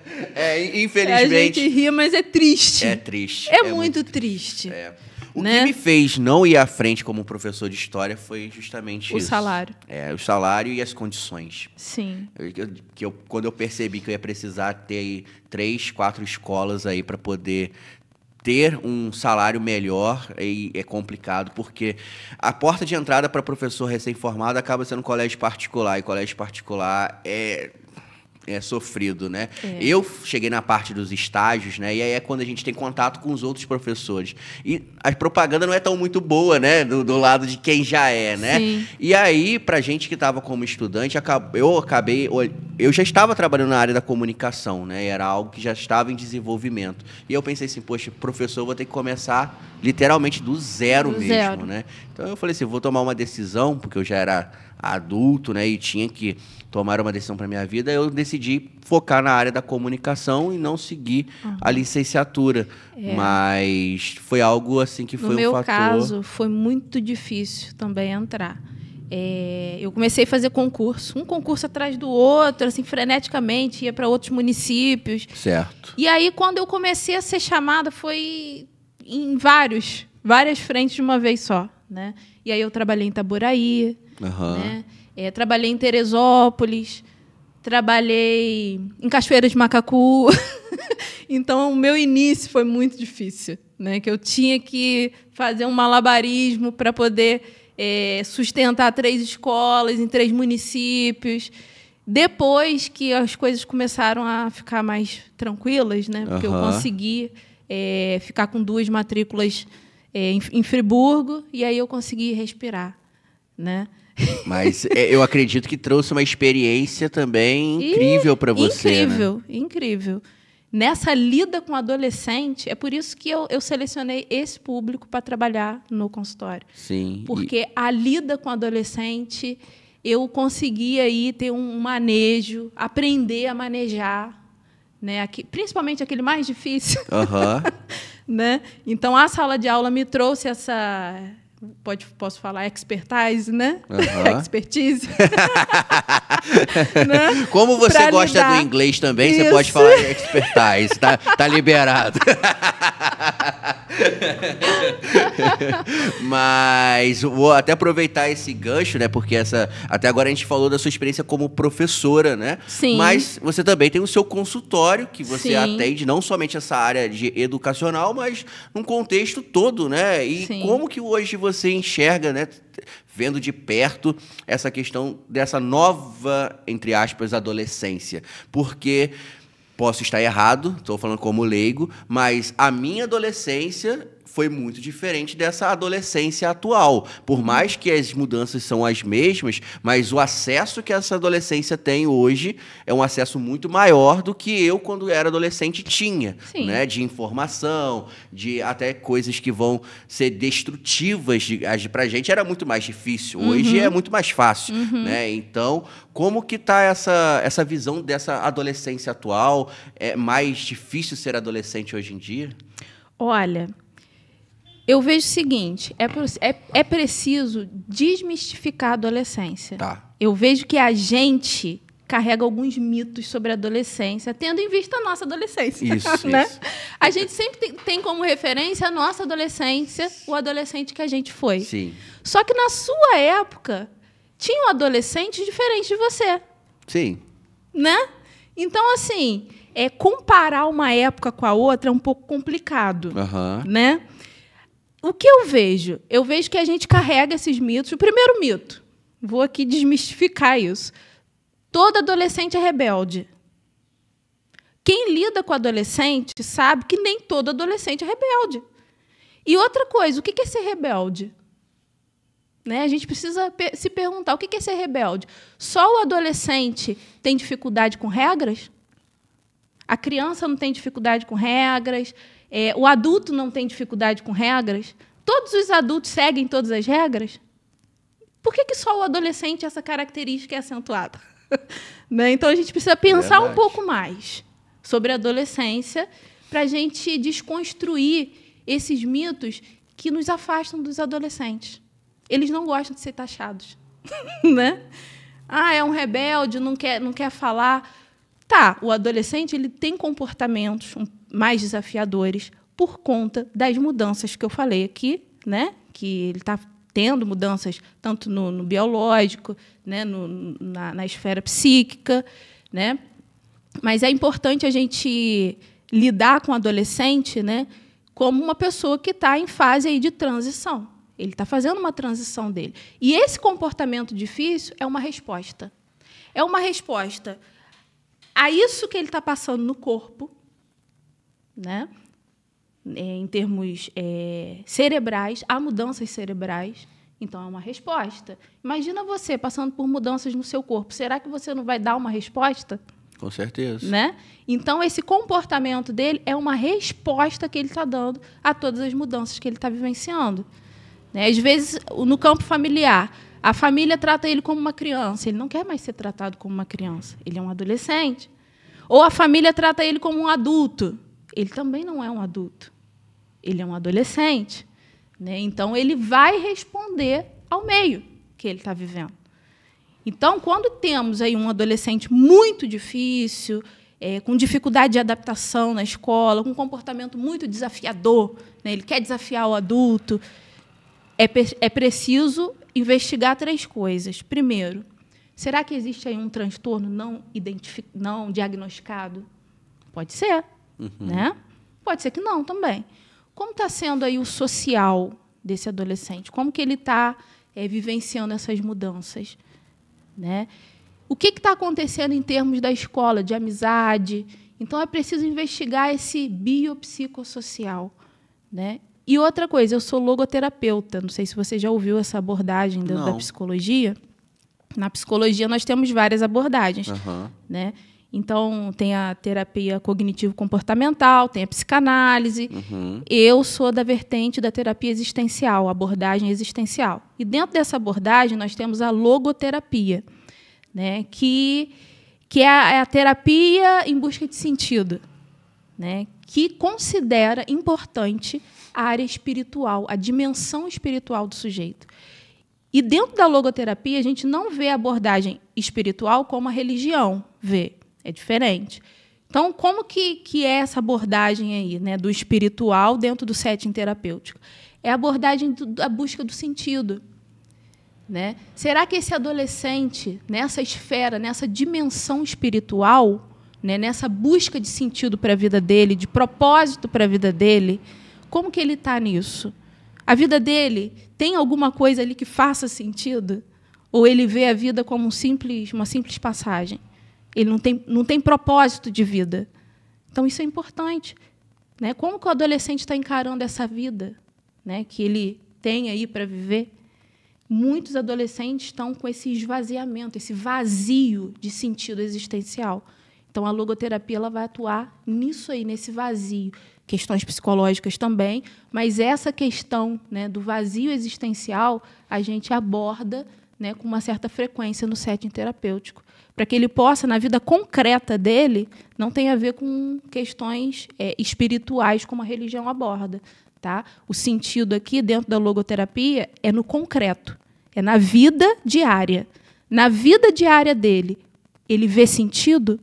É, infelizmente. A gente ri, mas é triste. É triste. É, é muito, muito, triste. triste. É. O né? que me fez não ir à frente como professor de história foi justamente o isso. salário. É, o salário e as condições. Sim. Eu, eu, que eu, quando eu percebi que eu ia precisar ter três, quatro escolas aí para poder ter um salário melhor e é complicado, porque a porta de entrada para professor recém-formado acaba sendo colégio particular, e colégio particular é é sofrido, né? É. Eu cheguei na parte dos estágios, né? E aí é quando a gente tem contato com os outros professores. E a propaganda não é tão muito boa, né? Do, do lado de quem já é, né? Sim. E aí, pra gente que estava como estudante, eu acabei. Eu já estava trabalhando na área da comunicação, né? Era algo que já estava em desenvolvimento. E eu pensei assim, poxa, professor, vou ter que começar literalmente do zero do mesmo, zero. né? Então eu falei assim, vou tomar uma decisão, porque eu já era adulto, né? E tinha que tomar uma decisão para minha vida, eu decidi focar na área da comunicação e não seguir uhum. a licenciatura. É. Mas foi algo assim que foi um fator. No meu caso, foi muito difícil também entrar. É, eu comecei a fazer concurso, um concurso atrás do outro, assim, freneticamente, ia para outros municípios. Certo. E aí, quando eu comecei a ser chamada, foi em vários, várias frentes de uma vez só, né? E aí eu trabalhei em Itaboraí, uhum. né? É, trabalhei em Teresópolis, trabalhei em Cachoeira de Macacu. então, o meu início foi muito difícil, né? Que eu tinha que fazer um malabarismo para poder é, sustentar três escolas em três municípios. Depois que as coisas começaram a ficar mais tranquilas, né? Porque uhum. eu consegui é, ficar com duas matrículas é, em, em Friburgo e aí eu consegui respirar, né? Mas é, eu acredito que trouxe uma experiência também incrível para você. Né? Incrível, né? incrível. Nessa lida com adolescente, é por isso que eu, eu selecionei esse público para trabalhar no consultório. Sim. Porque e... a lida com adolescente, eu consegui aí ter um manejo, aprender a manejar, né? Aqui, principalmente aquele mais difícil. Uhum. né? Então a sala de aula me trouxe essa pode, posso falar expertise, né? expertise. né? Como você pra gosta lidar. do inglês também, Isso. você pode falar expertise, tá, tá liberado. Mas vou até aproveitar esse gancho, né? Porque essa até agora a gente falou da sua experiência como professora, né? Sim. Mas você também tem o seu consultório que você Sim. atende não somente essa área de educacional, mas num contexto todo, né? E Sim. como que hoje você enxerga, né? vendo de perto essa questão dessa nova, entre aspas, adolescência. Porque posso estar errado, estou falando como leigo, mas a minha adolescência foi muito diferente dessa adolescência atual. Por mais que as mudanças são as mesmas, mas o acesso que essa adolescência tem hoje é um acesso muito maior do que eu quando era adolescente tinha, Sim. né? De informação, de até coisas que vão ser destrutivas para a gente era muito mais difícil. Hoje uhum. é muito mais fácil, uhum. né? Então, como que tá essa essa visão dessa adolescência atual? É mais difícil ser adolescente hoje em dia? Olha, eu vejo o seguinte: é, é, é preciso desmistificar a adolescência. Tá. Eu vejo que a gente carrega alguns mitos sobre a adolescência, tendo em vista a nossa adolescência. Isso, né? Isso. A gente sempre tem, tem, como referência a nossa adolescência, o adolescente que a gente foi. Sim. Só que na sua época, tinha um adolescente diferente de você. Sim. Né? Então, assim, é, comparar uma época com a outra é um pouco complicado. Uhum. Né? o que eu vejo? Eu vejo que a gente carrega esses mitos. O primeiro mito, vou aqui desmistificar isso. Todo adolescente é rebelde. Quem lida com adolescente sabe que nem todo adolescente é rebelde. E outra coisa, o que é ser rebelde? Né? A gente precisa se perguntar o que é ser rebelde. Só o adolescente tem dificuldade com regras? A criança não tem dificuldade com regras, é, o adulto não tem dificuldade com regras, todos os adultos seguem todas as regras, por que, que só o adolescente essa característica é acentuada? né? Então a gente precisa pensar Verdade. um pouco mais sobre a adolescência para a gente desconstruir esses mitos que nos afastam dos adolescentes. Eles não gostam de ser taxados, né? Ah, é um rebelde, não quer, não quer falar Tá, o adolescente ele tem comportamentos mais desafiadores por conta das mudanças que eu falei aqui, né? Que ele está tendo mudanças tanto no, no biológico, né? No, na, na esfera psíquica, né? Mas é importante a gente lidar com o adolescente, né? Como uma pessoa que está em fase aí de transição. Ele está fazendo uma transição dele. E esse comportamento difícil é uma resposta. É uma resposta a isso que ele está passando no corpo, né? É, em termos é, cerebrais, há mudanças cerebrais. Então, é uma resposta. Imagina você passando por mudanças no seu corpo. Será que você não vai dar uma resposta? Com certeza. Né? Então, esse comportamento dele é uma resposta que ele está dando a todas as mudanças que ele está vivenciando. Né? Às vezes, no campo familiar, a família trata ele como uma criança. Ele não quer mais ser tratado como uma criança. Ele é um adolescente. Ou a família trata ele como um adulto. Ele também não é um adulto. Ele é um adolescente. Né? Então, ele vai responder ao meio que ele está vivendo. Então, quando temos aí um adolescente muito difícil, é, com dificuldade de adaptação na escola, com um comportamento muito desafiador, né? ele quer desafiar o adulto, é, é preciso investigar três coisas. Primeiro, será que existe aí um transtorno não, identific... não diagnosticado? Pode ser, uhum. né? Pode ser que não também. Como está sendo aí o social desse adolescente? Como que ele está é, eh, vivenciando essas mudanças? Né? O que está acontecendo em termos da escola, de amizade? Então, é preciso investigar esse biopsicossocial. Né? E outra coisa, eu sou logoterapeuta. Não sei se você já ouviu essa abordagem da, da psicologia. Na psicologia nós temos várias abordagens, uhum. né? Então tem a terapia cognitivo-comportamental, tem a psicanálise. Uhum. Eu sou da vertente da terapia existencial, abordagem existencial. E dentro dessa abordagem nós temos a logoterapia, né? Que que é a, é a terapia em busca de sentido, né? Que considera importante a área espiritual, a dimensão espiritual do sujeito. E dentro da logoterapia, a gente não vê a abordagem espiritual como a religião vê, é diferente. Então, como que, que é essa abordagem aí, né, do espiritual dentro do setting terapêutico? É a abordagem da busca do sentido. Né? Será que esse adolescente, nessa esfera, nessa dimensão espiritual, né, nessa busca de sentido para a vida dele, de propósito para a vida dele, como que ele está nisso? A vida dele tem alguma coisa ali que faça sentido? Ou ele vê a vida como um simples, uma simples passagem? Ele não tem, não tem propósito de vida. Então, isso é importante. Né? Como que o adolescente está encarando essa vida né? que ele tem aí para viver? Muitos adolescentes estão com esse esvaziamento, esse vazio de sentido existencial. Então, a logoterapia ela vai atuar nisso aí, nesse vazio questões psicológicas também, mas essa questão né, do vazio existencial a gente aborda né, com uma certa frequência no setting terapêutico, para que ele possa, na vida concreta dele, não tenha a ver com questões é, espirituais como a religião aborda. Tá? O sentido aqui, dentro da logoterapia, é no concreto, é na vida diária. Na vida diária dele, ele vê sentido?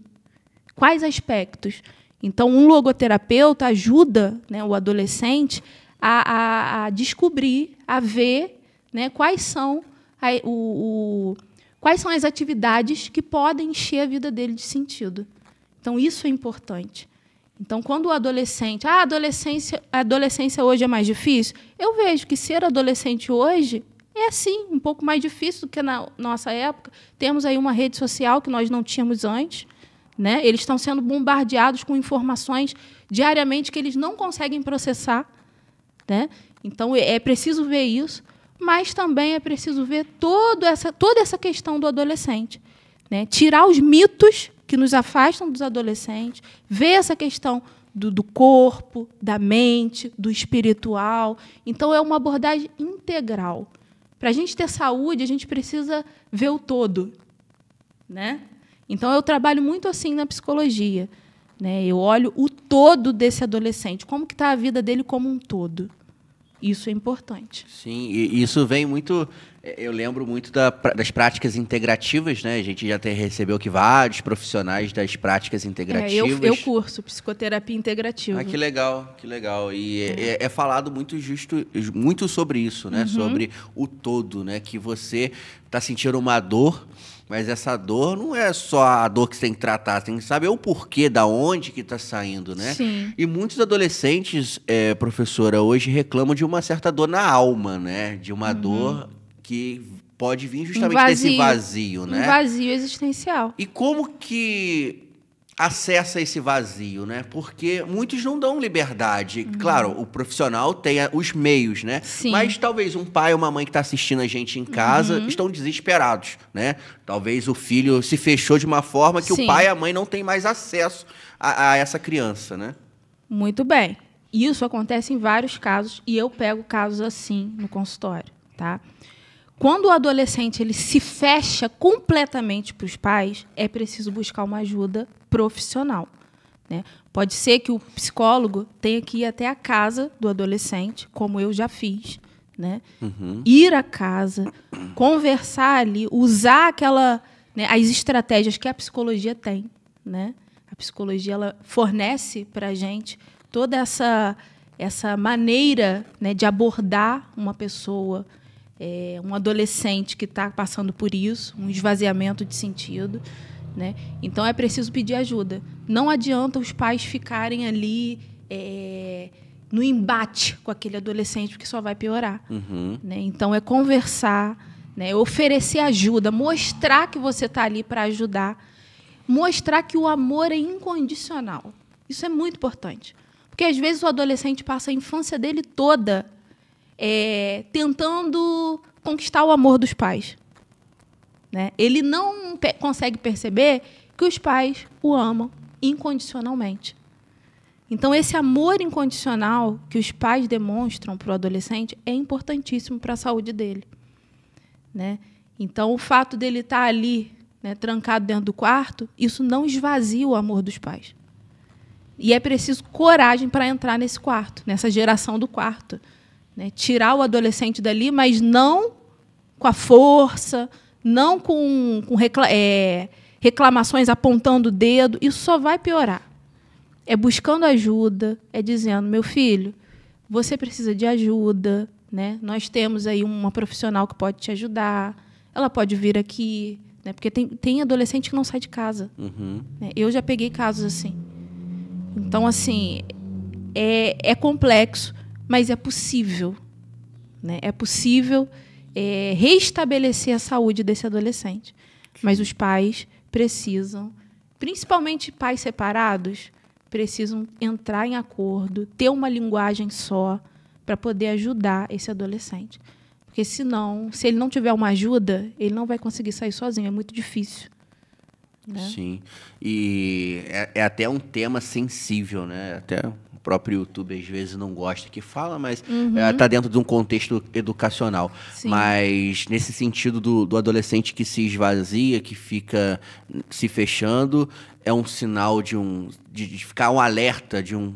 Quais aspectos? Então, um logoterapeuta ajuda né, o adolescente a, a, a, descobrir, a ver né, quais, são a, o, o, quais são as atividades que podem encher a vida dele de sentido. Então, isso é importante. Então, quando o adolescente. Ah, a adolescência, a adolescência hoje é mais difícil? Eu vejo que ser adolescente hoje é sim um pouco mais difícil do que na nossa época. Temos aí uma rede social que nós não tínhamos antes. Né? Eles estão sendo bombardeados com informações diariamente que eles não conseguem processar. Né? Então, é, é preciso ver isso, mas também é preciso ver toda essa, toda essa questão do adolescente. Né? Tirar os mitos que nos afastam dos adolescentes, ver essa questão do, do, corpo, da mente, do espiritual. Então, é uma abordagem integral. Para a gente ter saúde, a gente precisa ver o todo. Né? Então, eu trabalho muito assim na psicologia. Né? Eu olho o todo desse adolescente, como que está a vida dele como um todo. Isso é importante. Sim, e isso vem muito. Eh, eu lembro muito da, das práticas integrativas, né? A gente já até recebeu aqui vários profissionais das práticas integrativas. É, eu, eu curso psicoterapia integrativa. Ah, que legal, que legal. E é. é, é, é falado muito justo, muito sobre isso, né? Uhum. Sobre o todo, né? Que você está sentindo uma dor mas essa dor não é só a dor que você tem que tratar, você tem que saber o porquê, da onde que está saindo, né? Sim. E muitos adolescentes, é, professora, hoje reclamam de uma certa dor na alma, né? De uma uhum. dor que pode vir justamente um vazio, desse vazio, né? Um vazio existencial. E como que acessa esse vazio, né? Porque muitos não dão liberdade. Uhum. Claro, o profissional tem os meios, né? Sim. Mas talvez um pai ou uma mãe que está assistindo a gente em casa uhum. estão desesperados, né? Talvez o filho se fechou de uma forma que Sim. o pai e a mãe não têm mais acesso a, a essa criança, né? Muito bem. Isso acontece em vários casos e eu pego casos assim no consultório, tá? Quando o adolescente ele se fecha completamente para os pais, é preciso buscar uma ajuda profissional. Né? Pode ser que o psicólogo tenha que ir até a casa do adolescente, como eu já fiz, né? Uhum. Ir à casa, conversar ali, usar aquela, né, as estratégias que a psicologia tem, né? A psicologia ela fornece para gente toda essa essa maneira né, de abordar uma pessoa, é, um adolescente que está passando por isso, um esvaziamento de sentido. Né? Então é preciso pedir ajuda. Não adianta os pais ficarem ali é, no embate com aquele adolescente, porque só vai piorar. Uhum. Né? Então é conversar, né? oferecer ajuda, mostrar que você está ali para ajudar, mostrar que o amor é incondicional. Isso é muito importante. Porque às vezes o adolescente passa a infância dele toda é, tentando conquistar o amor dos pais. Né? Ele não consegue perceber que os pais o amam incondicionalmente. Então, esse amor incondicional que os pais demonstram para o adolescente é importantíssimo para a saúde dele. Né? Então, o fato dele estar tá ali, né, trancado dentro do quarto, isso não esvazia o amor dos pais. E é preciso coragem para entrar nesse quarto, nessa geração do quarto. Né? Tirar o adolescente dali, mas não com a força, não com, com recla é, reclamações apontando o dedo, isso só vai piorar. É buscando ajuda, é dizendo, meu filho, você precisa de ajuda, né? Nós temos aí uma profissional que pode te ajudar, ela pode vir aqui, né? Porque tem, tem adolescente que não sai de casa. Uhum. Né? Eu já peguei casos assim. Então, assim, é, é complexo, mas é possível. Né? É possível é, restabelecer a saúde desse adolescente. Mas os pais precisam, principalmente pais separados, precisam entrar em acordo, ter uma linguagem só para poder ajudar esse adolescente. Porque senão, se ele não tiver uma ajuda, ele não vai conseguir sair sozinho, é muito difícil. Né? Sim. E é, é, até um tema sensível, né? Até o próprio YouTube às vezes não gosta que fala, mas está uhum. Eh, tá dentro de um contexto educacional. Sim. Mas nesse sentido do, do adolescente que se esvazia, que fica se fechando, é um sinal de um de, de ficar um alerta de um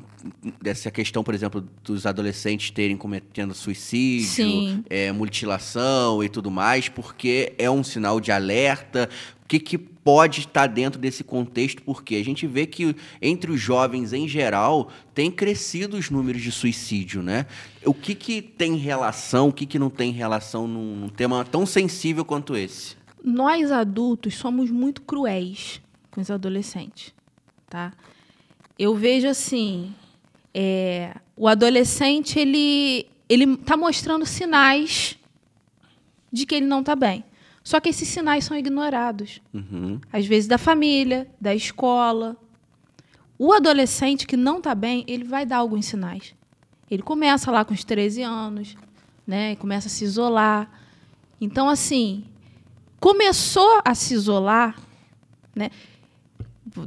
dessa questão, por exemplo, dos adolescentes terem cometendo suicídio, é, mutilação e tudo mais, porque é um sinal de alerta. O que, que pode estar dentro desse contexto, porque a gente vê que entre os jovens em geral tem crescido os números de suicídio, né? O que, que tem relação, o que, que não tem relação num tema tão sensível quanto esse? Nós adultos somos muito cruéis com os adolescentes, tá? Eu vejo assim, é, o adolescente ele ele está mostrando sinais de que ele não está bem. Só que esses sinais são ignorados, uhum. às vezes da família, da escola. O adolescente que não está bem, ele vai dar alguns sinais. Ele começa lá com os 13 anos, né? Começa a se isolar. Então, assim, começou a se isolar, né?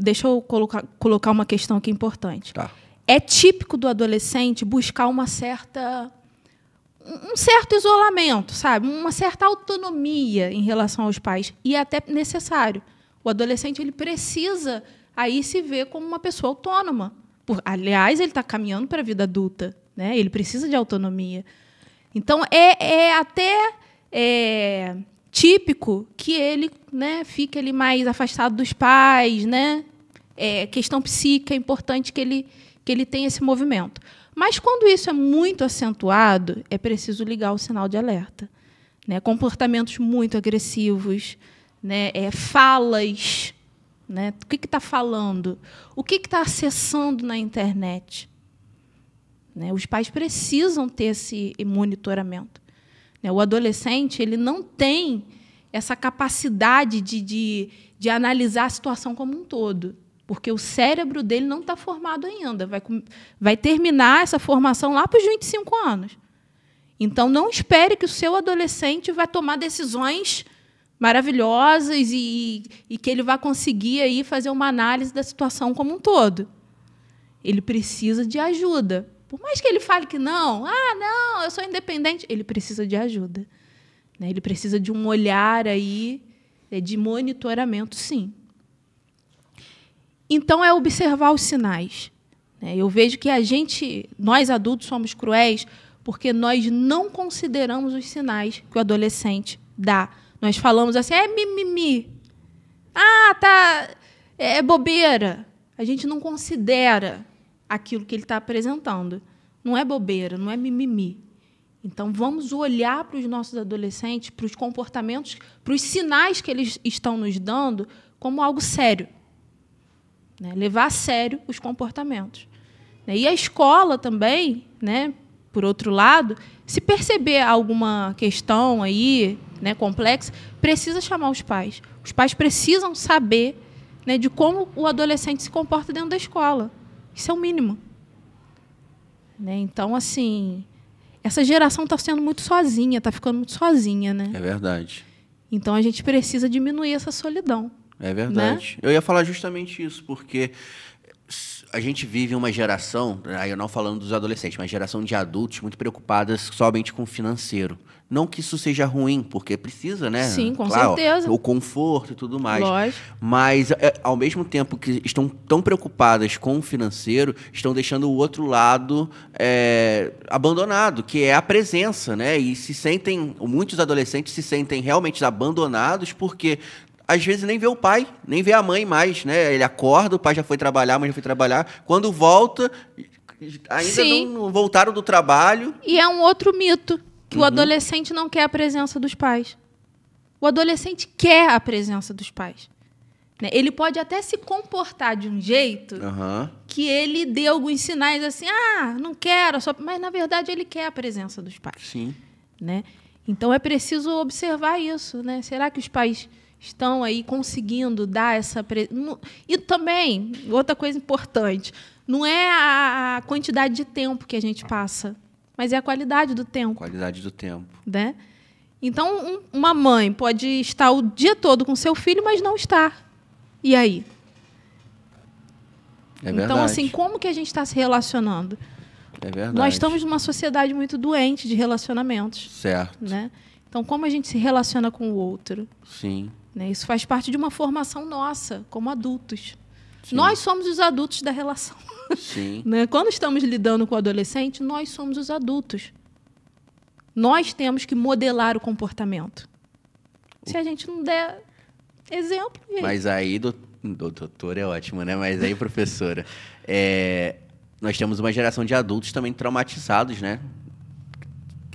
Deixa eu colocar, colocar uma questão aqui importante. Tá é típico do adolescente buscar uma certa um certo isolamento, sabe? Uma certa autonomia em relação aos pais e é até necessário. O adolescente ele precisa aí se ver como uma pessoa autônoma. Por, aliás, ele está caminhando para a vida adulta, né? Ele precisa de autonomia. Então é, é até é, típico que ele, né, fique ele mais afastado dos pais, né? É, questão psíquica é importante que ele que ele tem esse movimento. Mas quando isso é muito acentuado, é preciso ligar o sinal de alerta. Né? Comportamentos muito agressivos, né? É, falas. Né? O que está falando? O que está acessando na internet? Né? Os pais precisam ter esse monitoramento. Né? O adolescente ele não tem essa capacidade de, de, de analisar a situação como um todo porque o cérebro dele não está formado ainda. Vai, vai terminar essa formação lá para os 25 anos. Então, não espere que o seu adolescente vai tomar decisões maravilhosas e, e que ele vai conseguir aí fazer uma análise da situação como um todo. Ele precisa de ajuda. Por mais que ele fale que não, ah, não, eu sou independente, ele precisa de ajuda. Né? Ele precisa de um olhar aí é, de monitoramento, sim. Então é observar os sinais. Né? Eu vejo que a gente, nós adultos, somos cruéis porque nós não consideramos os sinais que o adolescente dá. Nós falamos assim, é mimimi. Ah, tá. É, é bobeira. A gente não considera aquilo que ele está apresentando. Não é bobeira, não é mimimi. Então vamos olhar para os nossos adolescentes, para os comportamentos, para os sinais que eles estão nos dando como algo sério né? levar a sério os comportamentos. Né? E a escola também, né? por outro lado, se perceber alguma questão aí né, complexa, precisa chamar os pais. Os pais precisam saber né, de como o adolescente se comporta dentro da escola. Isso é o mínimo. Né? Então, assim, essa geração está sendo muito sozinha, está ficando muito sozinha, né? É verdade. Então a gente precisa diminuir essa solidão. É né? verdade. Né? Eu ia falar justamente isso, porque a gente vive uma geração, né, aí eu não falando dos adolescentes, mas geração de adultos muito preocupadas somente com o financeiro. Não que isso seja ruim, porque precisa, né? Sim, com claro, certeza. Ó, o conforto e tudo mais. Lógico. Mas, é, ao mesmo tempo que estão tão preocupadas com o financeiro, estão deixando o outro lado é, abandonado, que é a presença, né? E se sentem, muitos adolescentes se sentem realmente abandonados porque às vezes nem vê o pai, nem vê a mãe mais, né? Ele acorda, o pai já foi trabalhar, a mãe já foi trabalhar. Quando volta, ainda não, não, voltaram do trabalho. E é um outro mito, que uhum. o adolescente não quer a presença dos pais. O adolescente quer a presença dos pais. Né? Ele pode até se comportar de um jeito uhum. que ele dê alguns sinais assim, ah, não quero, só... mas na verdade ele quer a presença dos pais. Sim. Né? Então é preciso observar isso, né? Será que os pais estão aí conseguindo dar essa. Pre... E também, outra coisa importante, não é a quantidade de tempo que a gente passa, mas é a qualidade do tempo. Qualidade do tempo. Né? Então, um, uma mãe pode estar o dia todo com seu filho, mas não estar. E aí? É então, verdade. Então, assim, como que a gente está se relacionando? É verdade. Nós estamos numa sociedade muito doente de relacionamentos. Certo. Né? Então, como a gente se relaciona com o outro? Sim. Né? Isso faz parte de uma formação nossa, como adultos. Sim. Nós somos os adultos da relação. Sim. né? Quando estamos lidando com o adolescente, nós somos os adultos. Nós temos que modelar o comportamento. Se a gente não der exemplo. Mas aí, doutor é ótimo, né? Mas aí, professora, é... nós temos uma geração de adultos também traumatizados, né?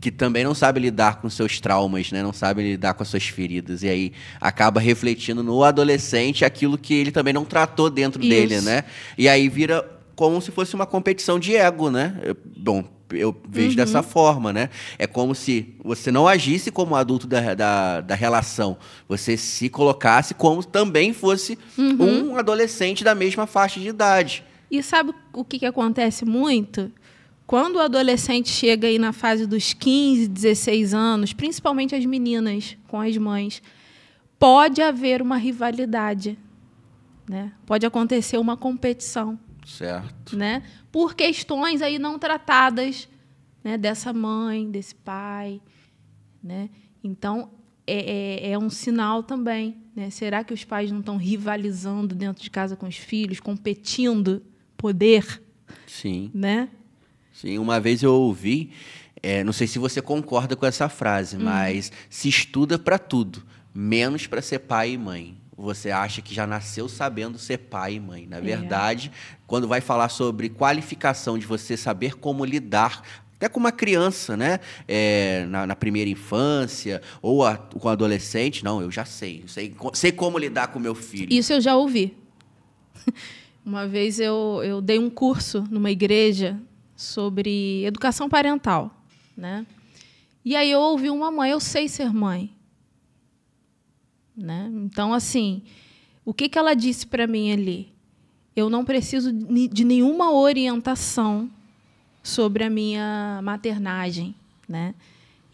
que também não sabe lidar com seus traumas, né? Não sabe lidar com as suas feridas. E aí acaba refletindo no adolescente aquilo que ele também não tratou dentro Isso. dele, né? E aí vira como se fosse uma competição de ego, né? Eu, bom, eu vejo uhum. dessa forma, né? É como se você não agisse como adulto da, da, da relação, você se colocasse como também fosse uhum. um adolescente da mesma faixa de idade. E sabe o que, que acontece muito? Quando o adolescente chega aí na fase dos 15, 16 anos, principalmente as meninas com as mães, pode haver uma rivalidade, né? Pode acontecer uma competição. Certo. Né? Por questões aí não tratadas, né, dessa mãe, desse pai, né? Então, é, é, é, um sinal também. Né? Será que os pais não estão rivalizando dentro de casa com os filhos, competindo poder? Sim. Né? Sim, uma vez eu ouvi, é, não sei se você concorda com essa frase, hum. mas se estuda para tudo, menos para ser pai e mãe você acha que já nasceu sabendo ser pai e mãe. Na é. verdade, é. quando vai falar sobre qualificação de você saber como lidar até com uma criança, né? É, na, na, primeira infância, ou a, com um adolescente, não, eu já sei, eu sei, sei como lidar com meu filho. Isso eu já ouvi. Uma vez eu, eu dei um curso numa igreja sobre educação parental, né? E aí eu ouvi uma mãe, eu sei ser mãe, né? Então assim, o que que ela disse para mim ali? Eu não preciso de nenhuma orientação sobre a minha maternagem, né?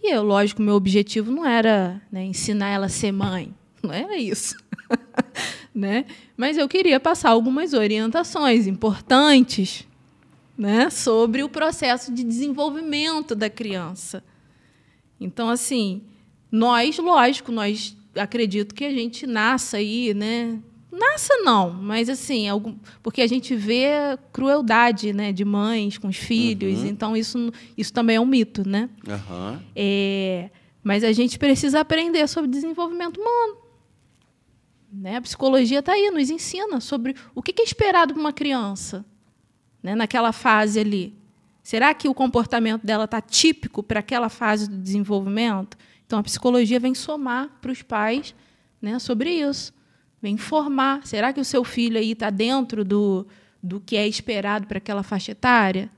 E eu, lógico, meu objetivo não era né, ensinar ela a ser mãe, não era isso. né? Mas eu queria passar algumas orientações importantes né, sobre o processo de desenvolvimento da criança. Então, assim, nós, lógico, nós acredito que a gente nasce aí, né? Nasce não, mas assim, algum, porque a gente vê crueldade, né, de mães com os filhos. Uhum. Então isso, isso também é um mito, né? Uhum. É, mas a gente precisa aprender sobre desenvolvimento humano. Né? A psicologia está aí, nos ensina sobre o que é esperado para uma criança né, naquela fase ali. Será que o comportamento dela está típico para aquela fase do desenvolvimento? Então, a psicologia vem somar para os pais né, sobre isso. Vem informar. Será que o seu filho aí está dentro do, do que é esperado para aquela faixa etária?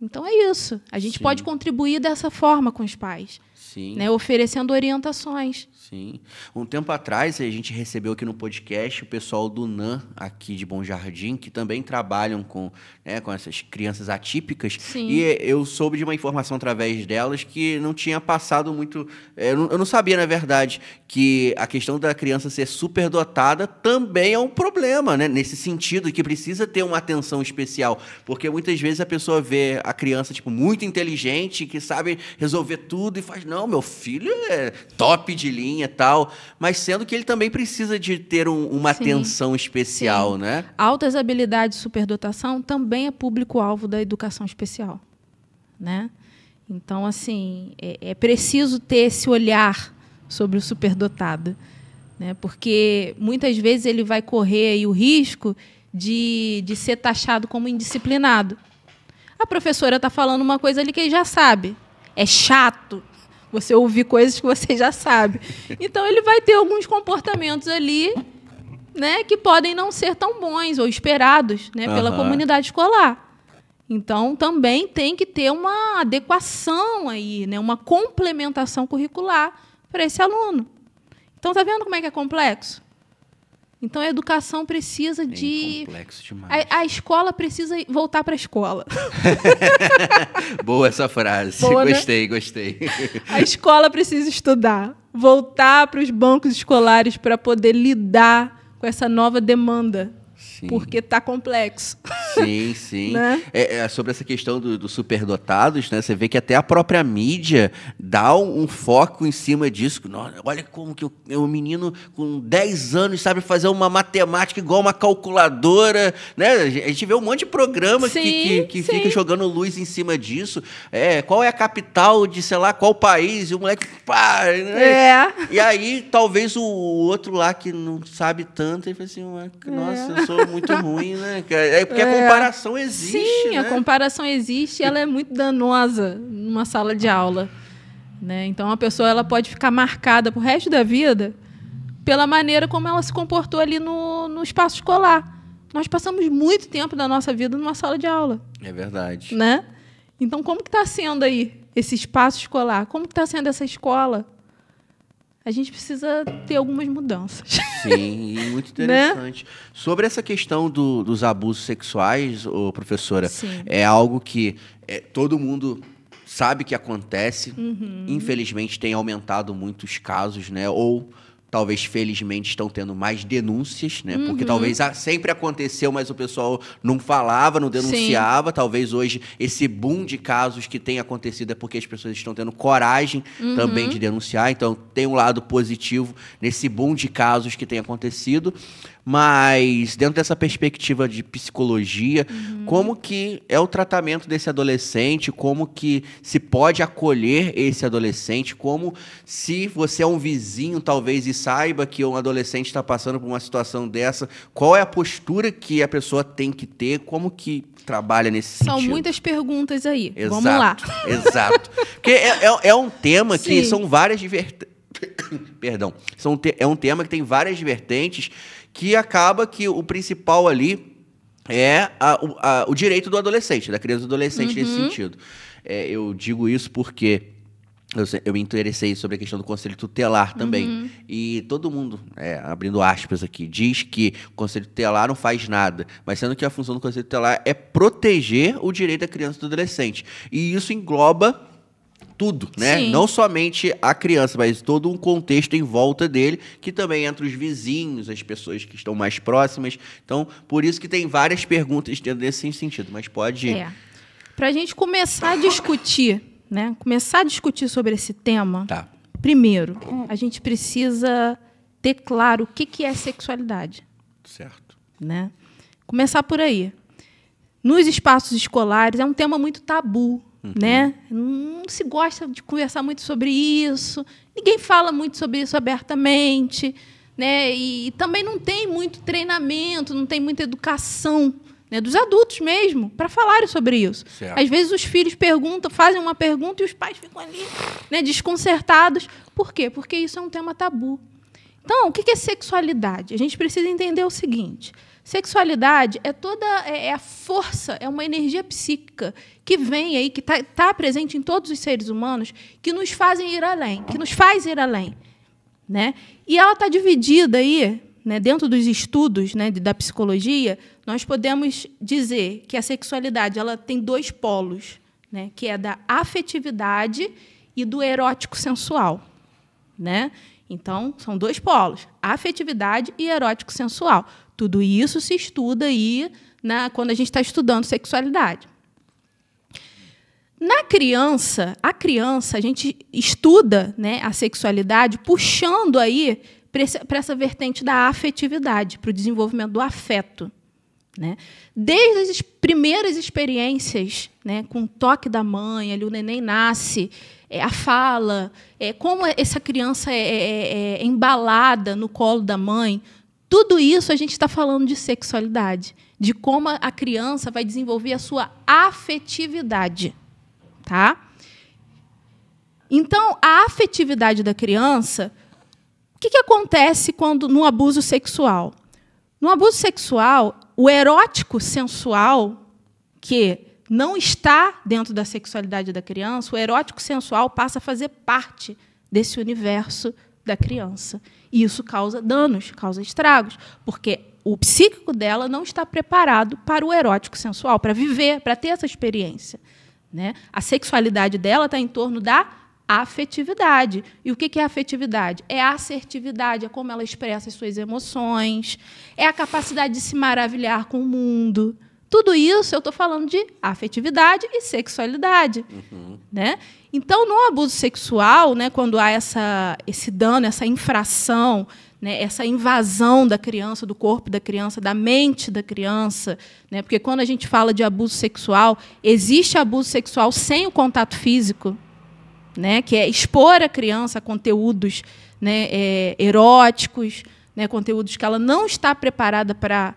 Então, é isso. A gente Sim. pode contribuir dessa forma com os pais. Sim. Né, oferecendo orientações. Sim. Um tempo atrás, a gente recebeu aqui no podcast o pessoal do NAN, aqui de Bom Jardim, que também trabalham com, né, com essas crianças atípicas. Sim. E eu soube de uma informação através delas que não tinha passado muito. É, eu não, eu não sabia, na verdade, que a questão da criança ser superdotada também é um problema, né? Nesse sentido, que precisa ter uma atenção especial. Porque muitas vezes a pessoa vê a criança, tipo, muito inteligente, que sabe resolver tudo e faz, não não, meu filho é top de linha e tal. Mas sendo que ele também precisa de ter um, uma sim, atenção especial, sim. né? Altas habilidades e superdotação também é público-alvo da educação especial, né? Então, assim, é, é preciso ter esse olhar sobre o superdotado, né? Porque muitas vezes ele vai correr o risco de, de ser taxado como indisciplinado. A professora está falando uma coisa ali que ele já sabe. É chato, você ouvir coisas que você já sabe. Então ele vai ter alguns comportamentos ali, né, que podem não ser tão bons ou esperados, né, pela uhum. comunidade escolar. Então também tem que ter uma adequação aí, né, uma complementação curricular para esse aluno. Então tá vendo como é que é complexo? Então a educação precisa Bem de. Complexo demais. A, a escola precisa voltar para a escola. Boa essa frase. Boa, né? gostei, né? gostei. A escola precisa estudar, voltar para os bancos escolares para poder lidar com essa nova demanda porque tá complexo. Sim, sim. né? é, é, sobre essa questão dos do superdotados, né? Você vê que até a própria mídia dá um, um foco em cima disso. Olha como que o, menino com 10 anos sabe fazer uma matemática igual uma calculadora, né? A gente vê um monte de programa sim, que, que, que fica jogando luz em cima disso. É, qual é a capital de, sei lá, qual país? E o moleque, pá, né? É. E aí, talvez o outro lá que não sabe tanto, ele fala assim, nossa, eu sou muito ruim, né? É, é porque é. a comparação existe. Sim, né? a comparação existe e ela é muito danosa numa sala de aula. Né? Então a pessoa ela pode ficar marcada pro resto da vida pela maneira como ela se comportou ali no, no espaço escolar. Nós passamos muito tempo da nossa vida numa sala de aula. É verdade. Né? Então, como que está sendo aí esse espaço escolar? Como que está sendo essa escola? a gente precisa ter algumas mudanças. Sim, muito né? interessante. né? Sobre essa questão do, dos abusos sexuais, ô, professora, Sim. é algo que é, todo mundo sabe que acontece. Uhum. Infelizmente tem aumentado muitos casos, né? Ou talvez felizmente estão tendo mais denúncias, né? Uhum. Porque talvez ah, sempre aconteceu, mas o pessoal não falava, não denunciava. Sim. Talvez hoje esse boom de casos que tem acontecido é porque as pessoas estão tendo coragem uhum. também de denunciar. Então tem um lado positivo nesse boom de casos que tem acontecido, mas dentro dessa perspectiva de psicologia, uhum. como que é o tratamento desse adolescente, como que se pode acolher esse adolescente, como se você é um vizinho talvez e saiba que um adolescente está passando por uma situação dessa, qual é a postura que a pessoa tem que ter, como que trabalha nesse sentido? São muitas perguntas aí. Exato, Vamos lá. Exato. Porque é, é, é, um tema Sim. que são várias divertentes. Perdão. São te... É um tema que tem várias vertentes que acaba que o principal ali é a, o, a, o direito do adolescente, da criança e do adolescente uhum. nesse sentido. É, eu digo isso porque eu, eu, me interessei sobre a questão do conselho tutelar também. Uhum. E todo mundo, é, abrindo aspas aqui, diz que o conselho tutelar não faz nada, mas sendo que a função do conselho tutelar é proteger o direito da criança e do adolescente. E isso engloba tudo, né? Sim. Não somente a criança, mas todo um contexto em volta dele, que também entra os vizinhos, as pessoas que estão mais próximas. Então, por isso que tem várias perguntas dentro desse sentido, mas pode. É. Para a gente começar a discutir, né? Começar a discutir sobre esse tema. Tá. Primeiro, a gente precisa ter claro o que, que é sexualidade. Certo. Né? Começar por aí. Nos espaços escolares é um tema muito tabu. Né? uhum. né? Não se gosta de conversar muito sobre isso. Ninguém fala muito sobre isso abertamente, né? E, e também não tem muito treinamento, não tem muita educação. Né, dos adultos mesmo, para falarem sobre isso. Certo. Às vezes os filhos perguntam, fazem uma pergunta e os pais ficam ali né, desconcertados. Por quê? Porque isso é um tema tabu. Então, o que é sexualidade? A gente precisa entender o seguinte: Sexualidade é toda é, é, a força, é uma energia psíquica que vem aí, que está tá presente em todos os seres humanos, que nos fazem ir além, que nos faz ir além. Né? E ela está dividida aí, né, dentro dos estudos né, da psicologia, nós podemos dizer que a sexualidade ela tem dois polos, né, que é da afetividade e do erótico sensual. Né? Então, são dois polos, afetividade e erótico sensual. Tudo isso se estuda aí na, quando a gente está estudando sexualidade. Na criança, a criança, a gente estuda né, a sexualidade puxando aí para essa vertente da afetividade, para o desenvolvimento do afeto. Né? Desde as primeiras experiências, né, com o toque da mãe, ali o neném nasce, é, a fala, é, como essa criança é, é, é, é embalada no colo da mãe, tudo isso a gente está falando de sexualidade, de como a criança vai desenvolver a sua afetividade. Tá? Então, a afetividade da criança, o que, que acontece quando no abuso sexual? No abuso sexual, o erótico sensual, que não está dentro da sexualidade da criança, o erótico sensual passa a fazer parte desse universo da criança. E isso causa danos, causa estragos, porque o psíquico dela não está preparado para o erótico sensual, para viver, para ter essa experiência. Né? A sexualidade dela está em torno da afetividade. E o que é afetividade? É a assertividade, é como ela expressa as suas emoções, é a capacidade de se maravilhar com o mundo. Tudo isso eu estou falando de afetividade e sexualidade. Uhum. Né? Então, no abuso sexual, né, quando há essa, esse dano, essa infração, né, essa invasão da criança, do corpo da criança, da mente da criança, né, porque quando a gente fala de abuso sexual, existe abuso sexual sem o contato físico, né, que é expor a criança a conteúdos né, é, eróticos, né, conteúdos que ela não está preparada para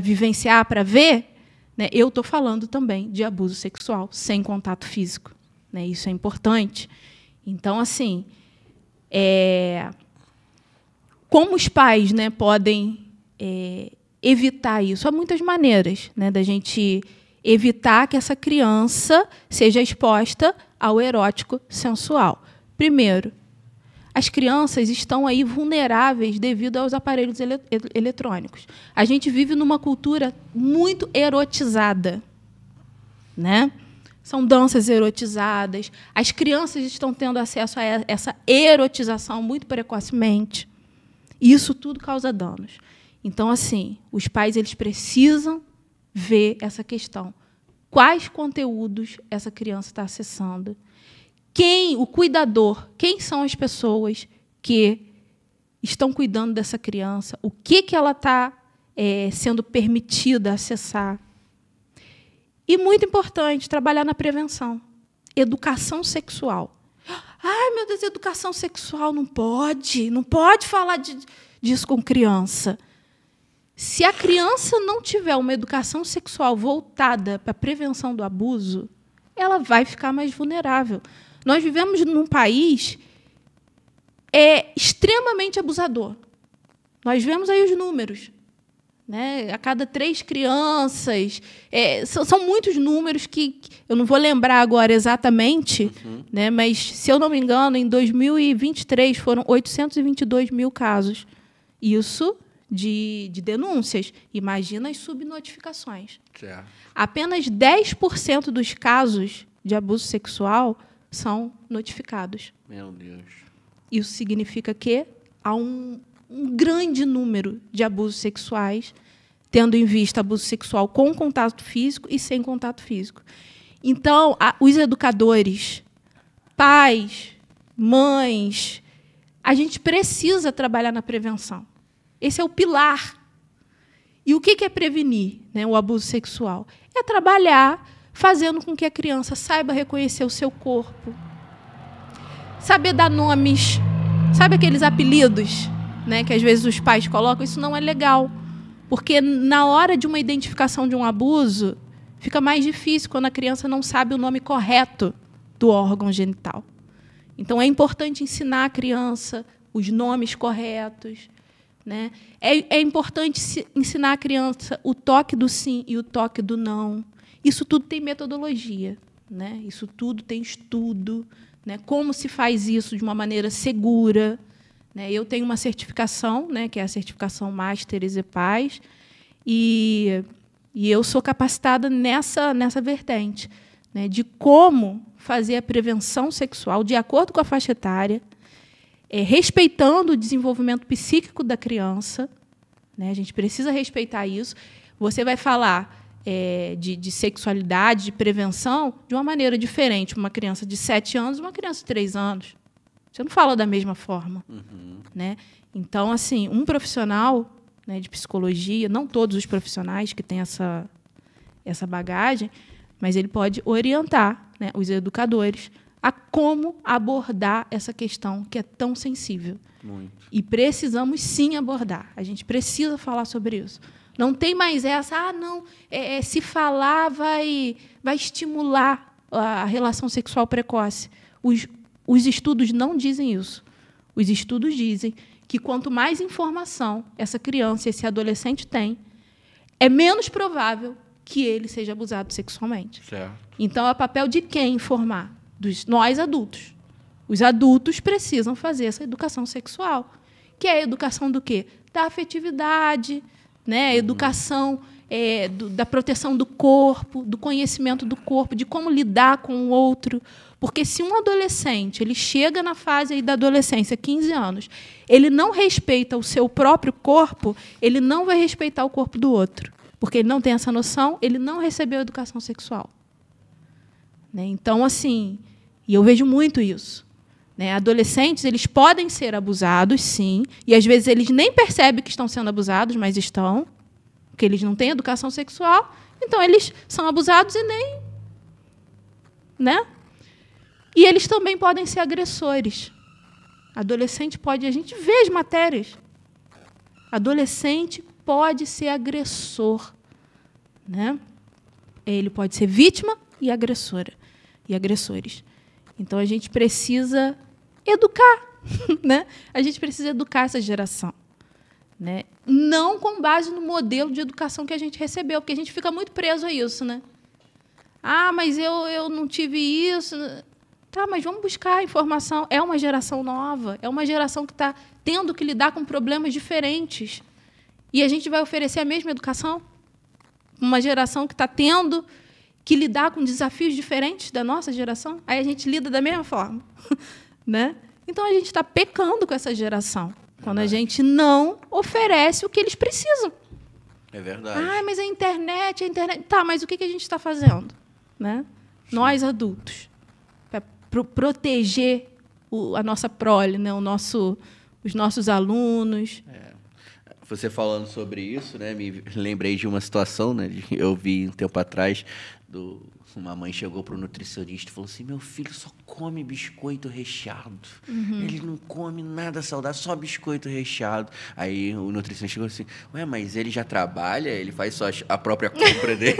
vivenciar, para ver, né, eu estou falando também de abuso sexual sem contato físico. Né? Isso é importante. Então, assim, é... como os pais né, podem é, evitar isso? Há muitas maneiras né, da gente evitar que essa criança seja exposta ao erótico sensual. Primeiro, as crianças estão aí vulneráveis devido aos aparelhos ele eletrônicos. A gente vive numa cultura muito erotizada, né? são danças erotizadas. As crianças estão tendo acesso a essa erotização muito precocemente. Isso tudo causa danos. Então, assim, os pais eles precisam ver essa questão. Quais conteúdos essa criança está acessando? Quem, o cuidador, quem são as pessoas que estão cuidando dessa criança? O que, que ela está é, sendo permitida acessar? E muito importante, trabalhar na prevenção. Educação sexual. Ai, meu Deus, educação sexual não pode, não pode falar de, disso com criança. Se a criança não tiver uma educação sexual voltada para a prevenção do abuso, ela vai ficar mais vulnerável. Nós vivemos num país é, extremamente abusador. Nós vemos aí os números. Né? A cada três crianças. É, são, são, muitos números que eu não vou lembrar agora exatamente, uhum. né? mas, se eu não me engano, em 2023 foram 822 mil casos. Isso de, de denúncias. Imagina as subnotificações. Apenas 10% dos casos de abuso sexual são notificados. Meu Deus. Isso significa que há um, um grande número de abusos sexuais, tendo em vista abuso sexual com contato físico e sem contato físico. Então, a, os educadores, pais, mães, a gente precisa trabalhar na prevenção. Esse é o pilar. E o que é prevenir né, o abuso sexual? É trabalhar fazendo com que a criança saiba reconhecer o seu corpo, saber dar nomes, sabe aqueles apelidos? né, que às vezes os pais colocam, isso não é legal. Porque na hora de uma identificação de um abuso, fica mais difícil quando a criança não sabe o nome correto do órgão genital. Então é importante ensinar a criança os nomes corretos. Né? É, é importante ensinar a criança o toque do sim e o toque do não. Isso tudo tem metodologia, né? isso tudo tem estudo. Né? Como se faz isso de uma maneira segura. Né? Eu tenho uma certificação, né, que é a certificação Master e Paz, e, e eu sou capacitada nessa, nessa vertente, né, de como fazer a prevenção sexual de acordo com a faixa etária, é, respeitando o desenvolvimento psíquico da criança. Né, a gente precisa respeitar isso. Você vai falar é, de, de sexualidade, de prevenção, de uma maneira diferente. Uma criança de 7 anos, uma criança de 3 anos você não fala da mesma forma, uhum. né? Então, assim, um profissional né, de psicologia, não todos os profissionais que têm essa, essa bagagem, mas ele pode orientar né, os educadores a como abordar essa questão que é tão sensível. Muito. E precisamos sim abordar. A gente precisa falar sobre isso. Não tem mais essa, ah, não, é, é, se falar vai, vai estimular a relação sexual precoce. Os os estudos não dizem isso. Os estudos dizem que quanto mais informação essa criança, esse adolescente tem, é menos provável que ele seja abusado sexualmente. Certo. Então, é papel de quem informar? Dos nós adultos. Os adultos precisam fazer essa educação sexual, que é a educação do quê? Da afetividade, né? Educação é, do, da proteção do corpo, do conhecimento do corpo, de como lidar com o outro, porque se um adolescente, ele chega na fase da adolescência, 15 anos, ele não respeita o seu próprio corpo, ele não vai respeitar o corpo do outro. Porque ele não tem essa noção, ele não recebeu educação sexual. Né? Então, assim, e eu vejo muito isso. Né? Adolescentes, eles podem ser abusados, sim, e às vezes eles nem percebem que estão sendo abusados, mas estão, porque eles não têm educação sexual, então eles são abusados e nem né? E eles também podem ser agressores. Adolescente pode, a gente vê as matérias. Adolescente pode ser agressor, né? Ele pode ser vítima e agressora e agressores. Então a gente precisa educar, né? A gente precisa educar essa geração, né? Não com base no modelo de educação que a gente recebeu, porque a gente fica muito preso a isso, né? Ah, mas eu, eu não tive isso. Tá, mas vamos buscar informação. É uma geração nova, é uma geração que está tendo que lidar com problemas diferentes. E a gente vai oferecer a mesma educação? Uma geração que está tendo que lidar com desafios diferentes da nossa geração? Aí a gente lida da mesma forma. né? Então a gente está pecando com essa geração. Quando a gente não oferece o que eles precisam. É verdade. Ah, mas a internet, a internet. Tá, mas o que a gente está fazendo? Né? Nós adultos pro proteger o, a nossa prole, né? o nosso, os nossos alunos. É. Você falando sobre isso, né? Me lembrei de uma situação, né? Eu vi um tempo atrás do, uma mãe chegou para o nutricionista e falou assim: Meu filho só come biscoito recheado. Uhum. Ele não come nada saudável, só biscoito recheado. Aí o nutricionista chegou assim: Ué, mas ele já trabalha, ele faz só a própria compra dele.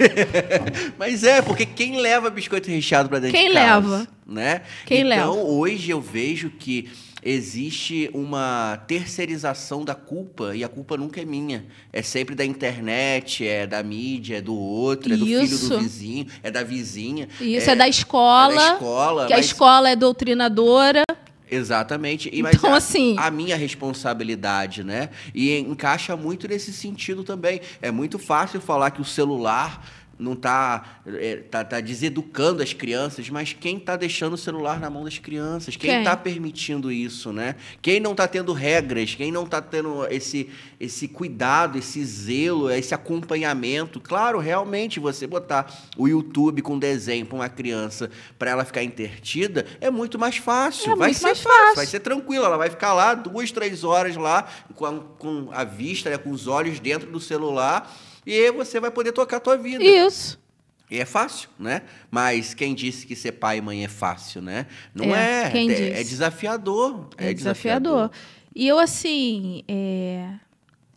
mas é, porque quem leva biscoito recheado para dentro quem de casa? Quem leva? Né? Quem então, leva? hoje eu vejo que existe uma terceirização da culpa, e a culpa nunca é minha. É sempre da internet, é da mídia, é do outro, é do Isso. filho do vizinho, é da vizinha. Isso, é, é da escola. É da escola. Que mas... a escola é doutrinadora. Exatamente. E, então, a, assim. A minha responsabilidade, né? E encaixa muito nesse sentido também. É muito fácil falar que o celular não está é, tá, tá, deseducando as crianças, mas quem está deixando o celular na mão das crianças? Quem está permitindo isso, né? Quem não está tendo regras? Quem não está tendo esse, esse cuidado, esse zelo, esse acompanhamento? Claro, realmente, você botar o YouTube com desenho para uma criança para ela ficar entertida é muito mais fácil. É vai muito ser mais fácil, fácil. vai ser tranquilo. Ela vai ficar lá duas, três horas lá com a, com a vista, né, com os olhos dentro do celular e aí você vai poder tocar a tua vida. Isso. E é fácil, né? Mas quem disse que ser pai e mãe é fácil, né? Não é. É, é, é desafiador. É, é desafiador. desafiador. E eu, assim, é,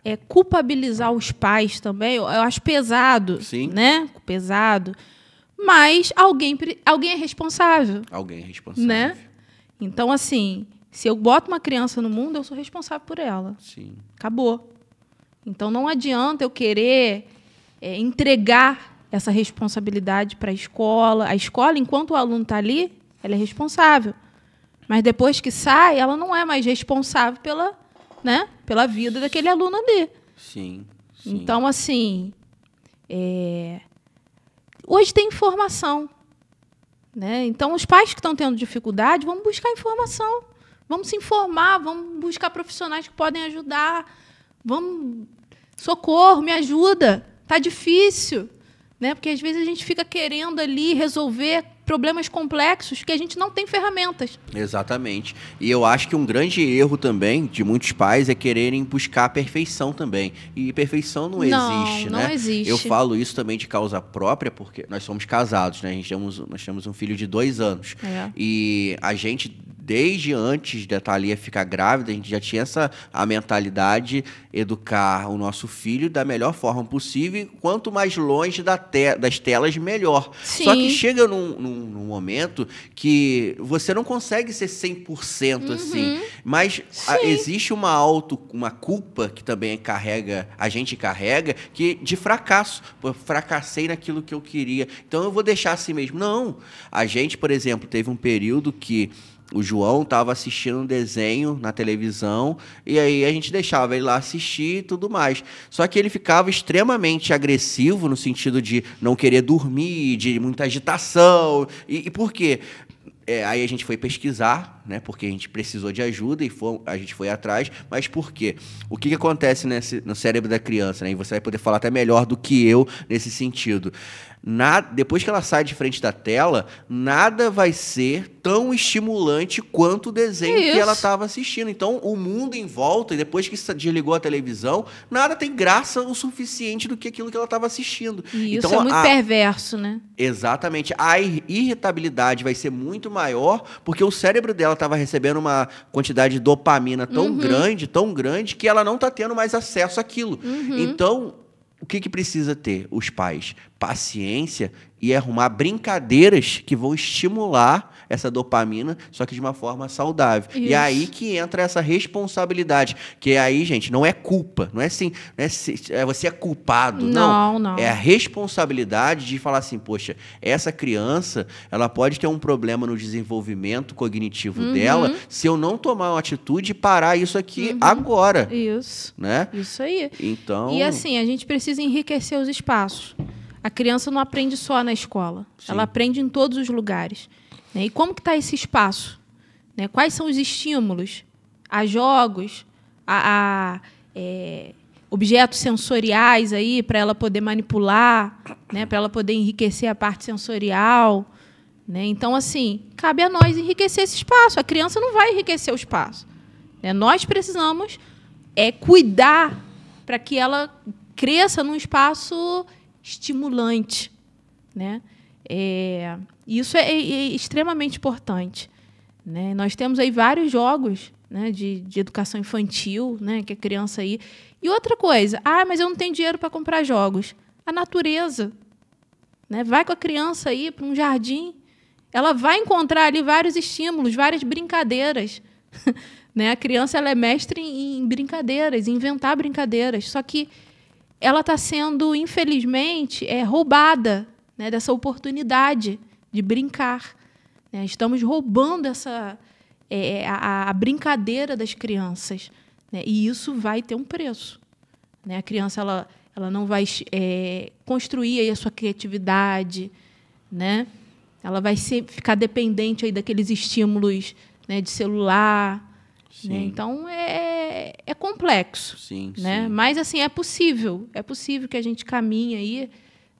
é, culpabilizar os pais também, eu, eu acho pesado. Sim. Né? Pesado. Mas alguém, alguém é responsável. Alguém é responsável. Né? Então, assim, se eu boto uma criança no mundo, eu sou responsável por ela. Sim. Acabou. Então não adianta eu querer é, entregar essa responsabilidade para a escola. A escola, enquanto o aluno está ali, ela é responsável. Mas depois que sai, ela não é mais responsável pela, né, pela vida daquele aluno ali. Sim. sim. Então, assim. É... Hoje tem informação. Né? Então, os pais que estão tendo dificuldade, vamos buscar informação. Vamos se informar, vamos buscar profissionais que podem ajudar Vamos, socorro, me ajuda, tá difícil, né? Porque às vezes a gente fica querendo ali resolver problemas complexos que a gente não tem ferramentas. Exatamente. E eu acho que um grande erro também de muitos pais é quererem buscar a perfeição também. E perfeição não, não existe, não né? Não existe. Eu falo isso também de causa própria, porque nós somos casados, né? A gente temos, nós temos um filho de dois anos. É. E a gente desde antes da Thalia ficar grávida, a gente já tinha essa a mentalidade educar o nosso filho da melhor forma possível, quanto mais longe da te das telas, melhor. Sim. Só que chega num, num, num, momento que você não consegue ser 100% uhum. assim, mas a, existe uma auto, uma culpa que também carrega, a gente carrega, que de fracasso. Eu fracassei naquilo que eu queria, então eu vou deixar assim mesmo. Não, a gente, por exemplo, teve um período que o João estava assistindo um desenho na televisão e aí a gente deixava ele lá assistir e tudo mais. Só que ele ficava extremamente agressivo no sentido de não querer dormir, de muita agitação. E, e por quê? É, aí a gente foi pesquisar, né? Porque a gente precisou de ajuda e foi, a gente foi atrás. Mas por quê? O que, que acontece nesse, no cérebro da criança? Né? E você vai poder falar até melhor do que eu nesse sentido. Nada, depois que ela sai de frente da tela, nada vai ser tão estimulante quanto o desenho que ela estava assistindo. Então, o mundo em volta, e depois que desligou a televisão, nada tem graça o suficiente do que aquilo que ela estava assistindo. E então, isso é muito a... perverso, né? Exatamente. A irritabilidade vai ser muito maior, porque o cérebro dela estava recebendo uma quantidade de dopamina tão uhum. grande, tão grande, que ela não está tendo mais acesso àquilo. Uhum. Então, o que, que precisa ter os pais? Paciência e arrumar brincadeiras que vão estimular essa dopamina, só que de uma forma saudável. Isso. E é aí que entra essa responsabilidade, que aí, gente, não é culpa, não é assim, não é, é, você é culpado, não, não, não. É a responsabilidade de falar assim, poxa, essa criança, ela pode ter um problema no desenvolvimento cognitivo uhum. dela, se eu não tomar uma atitude e parar isso aqui uhum. agora. Isso. Né? Isso aí. Então, E assim, a gente precisa enriquecer os espaços. A criança não aprende só na escola, Sim. ela aprende em todos os lugares. Né? E como que está esse espaço? Né? Quais são os estímulos? Há jogos, há, há é, objetos sensoriais aí para ela poder manipular, né? para ela poder enriquecer a parte sensorial. Né? Então, assim, cabe a nós enriquecer esse espaço. A criança não vai enriquecer o espaço. Né? Nós precisamos é, cuidar para que ela cresça num espaço estimulante. Né? É, isso é, é, é, extremamente importante. Né? Nós temos aí vários jogos né, de, de educação infantil, né, que a criança aí. E outra coisa, ah, mas eu não tenho dinheiro para comprar jogos. A natureza. Né? Vai com a criança aí para um jardim. Ela vai encontrar ali vários estímulos, várias brincadeiras. né? A criança ela é mestre em, em brincadeiras, em inventar brincadeiras. Só que ela está sendo, infelizmente, é, roubada né, dessa oportunidade de brincar. Né? Estamos roubando essa é, a, a, brincadeira das crianças. Né? E isso vai ter um preço. Né? A criança ela, ela não vai é, construir a sua criatividade, né? ela vai ser, ficar dependente aí daqueles estímulos né, de celular, né? Então é, é complexo. Sim, né? Sim. Mas assim, é possível. É possível que a gente caminhe aí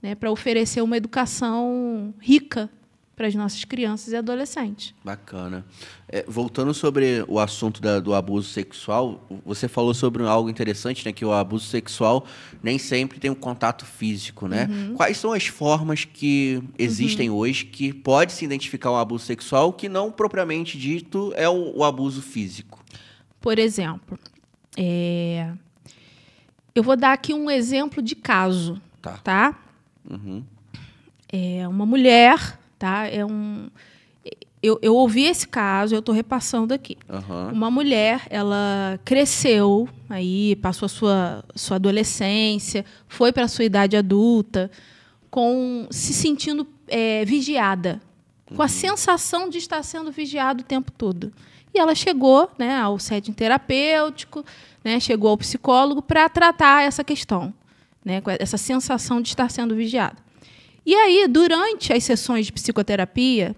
né, para oferecer uma educação rica para as nossas crianças e adolescentes. Bacana. É, voltando sobre o assunto da, do abuso sexual, você falou sobre algo interessante, né? Que o abuso sexual nem sempre tem um contato físico, né? Uhum. Quais são as formas que existem uhum. hoje que pode se identificar um abuso sexual que não propriamente dito é o, o abuso físico? Por exemplo, é... eu vou dar aqui um exemplo de caso, tá? tá? Uhum. É uma mulher Tá? É um... Eu, eu ouvi esse caso, eu estou repassando aqui. Uhum. Uma mulher, ela cresceu, aí passou a sua, sua adolescência, foi para a sua idade adulta, com se sentindo é, vigiada, uhum. com a uhum. sensação de estar sendo vigiada o tempo todo. E ela chegou né, ao setting terapêutico, né, chegou ao psicólogo para tratar essa questão, né, essa sensação de estar sendo vigiada. E aí, durante as sessões de psicoterapia,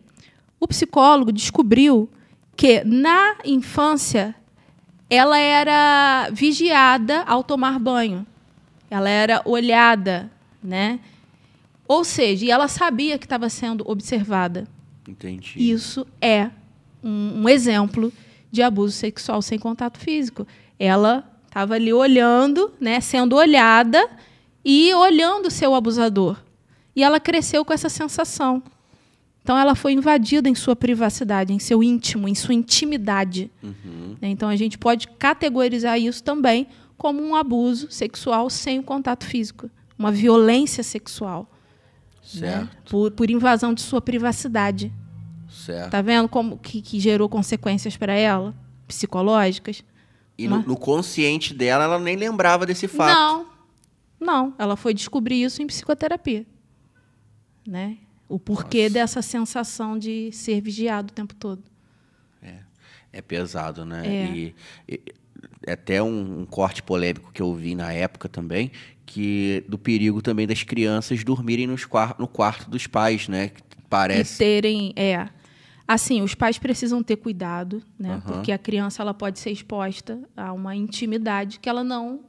o psicólogo descobriu que na infância ela era vigiada ao tomar banho. Ela era olhada, né? Ou seja, ela sabia que estava sendo observada. Entendi. Isso é um, um exemplo de abuso sexual sem contato físico. Ela estava ali olhando, né, sendo olhada e olhando seu abusador. E ela cresceu com essa sensação. Então, ela foi invadida em sua privacidade, em seu íntimo, em sua intimidade. Uhum. Né? Então, a gente pode categorizar isso também como um abuso sexual sem o contato físico, uma violência sexual. Né? Certo. Né? Por, por, invasão de sua privacidade. Certo. Tá vendo como que, que gerou consequências para ela, psicológicas? E uma... no, no consciente dela, ela nem lembrava desse fato. Não, não. Ela foi descobrir isso em psicoterapia né? O porquê Nossa. dessa sensação de ser vigiado o tempo todo. É, é pesado, né? É. E, e, é até um, um corte polêmico que eu vi na época também, que do perigo também das crianças dormirem nos, no quarto dos pais, né? Parece. E terem, é. Assim, os pais precisam ter cuidado, né? Uhum. Porque a criança ela pode ser exposta a uma intimidade que ela não,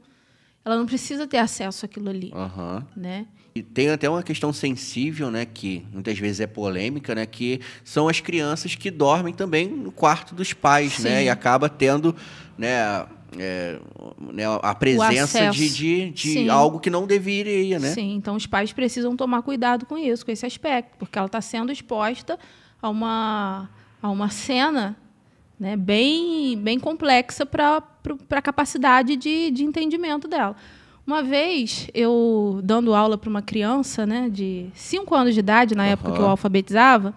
ela não precisa ter acesso àquilo ali, uhum. né? E tem até uma questão sensível, né, que muitas vezes é polêmica, né, que são as crianças que dormem também no quarto dos pais, né, Sim. né, e acaba tendo, né, é, né, a presença de, de, de algo que não deveria, né? Sim, então os pais precisam tomar cuidado com isso, com esse aspecto, porque ela está sendo exposta a uma, a uma cena né, bem, bem complexa para a capacidade de, de entendimento dela. Uma vez, eu dando aula para uma criança, né, de 5 anos de idade, na uhum. época que eu alfabetizava,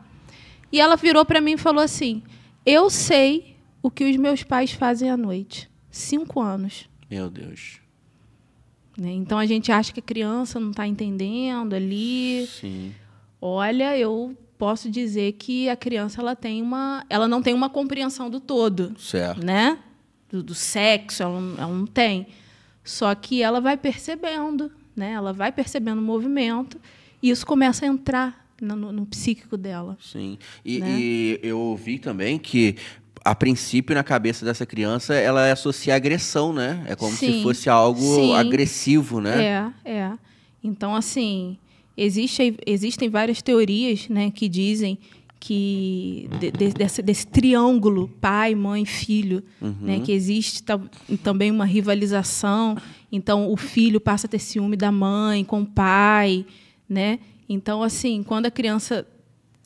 e ela virou para mim e falou assim: Eu sei o que os meus pais fazem à noite. Cinco anos. Meu Deus. Né? Então a gente acha que a criança não está entendendo ali. Sim. Olha, eu posso dizer que a criança ela tem uma, ela não tem uma compreensão do todo, certo. né? Do, do sexo, ela não, ela não tem. Só que ela vai percebendo, né? Ela vai percebendo o movimento e isso começa a entrar no, no psíquico dela. Sim. E, né? e eu ouvi também que a princípio, na cabeça dessa criança, ela associa agressão, né? É como sim, se fosse algo sim. agressivo, né? É, é. Então, assim, existe, existem várias teorias né, que dizem que de, desse, desse, triângulo pai, mãe, filho, né, uhum. né, que existe também uma rivalização. Então o filho passa a ter ciúme da mãe com o pai, né? Então assim, quando a criança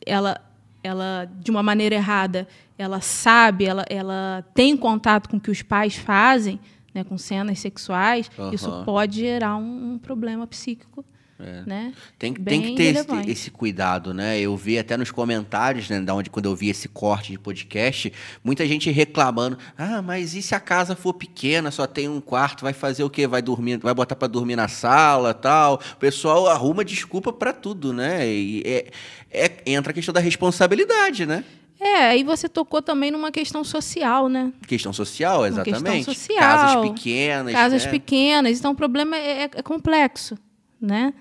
ela ela de uma maneira errada, ela sabe, ela ela tem contato com o que os pais fazem, né, com cenas sexuais, uhum. isso pode gerar um, um problema psíquico é. Né? Tem, tem que ter esse, esse, cuidado, né? Eu vi até nos comentários, né, da onde, quando eu vi esse corte de podcast, muita gente reclamando: ah, mas e se a casa for pequena, só tem um quarto, vai fazer o quê? Vai dormir, vai botar para dormir na sala tal. O pessoal arruma desculpa para tudo, né? E é, é, entra a questão da responsabilidade, né? É, aí você tocou também numa questão social, né? Questão social, exatamente. Uma questão social. Casas pequenas. Casas né? pequenas. Então o problema é, é, é complexo, né?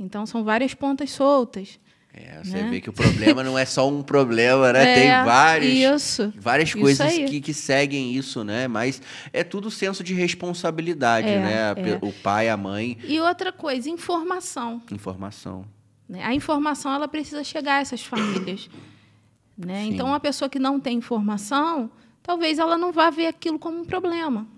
Então são várias pontas soltas. É, né? você né? vê que o problema não é só um problema, né? É, Tem vários, isso, várias coisas que, que, seguem isso, né? Mas é tudo senso de responsabilidade, é, né? É. O pai, a mãe. E outra coisa, informação. Informação. Né? A informação ela precisa chegar a essas famílias. né? Então, uma pessoa que não tem informação, talvez ela não vá ver aquilo como um problema.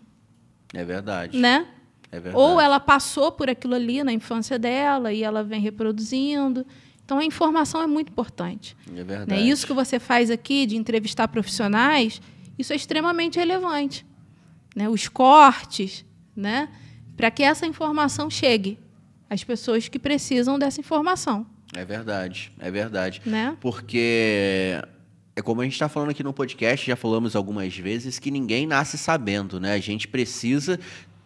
É verdade. Né? É Ou ela passou por aquilo ali na infância dela e ela vem reproduzindo. Então a informação é muito importante. É né? verdade. Né? Isso que você faz aqui de entrevistar profissionais, isso é extremamente relevante. Né? Os cortes, né? para que essa informação chegue às pessoas que precisam dessa informação. É verdade, é verdade. Né? Porque é como a gente está falando aqui no podcast, já falamos algumas vezes, que ninguém nasce sabendo, né? A gente precisa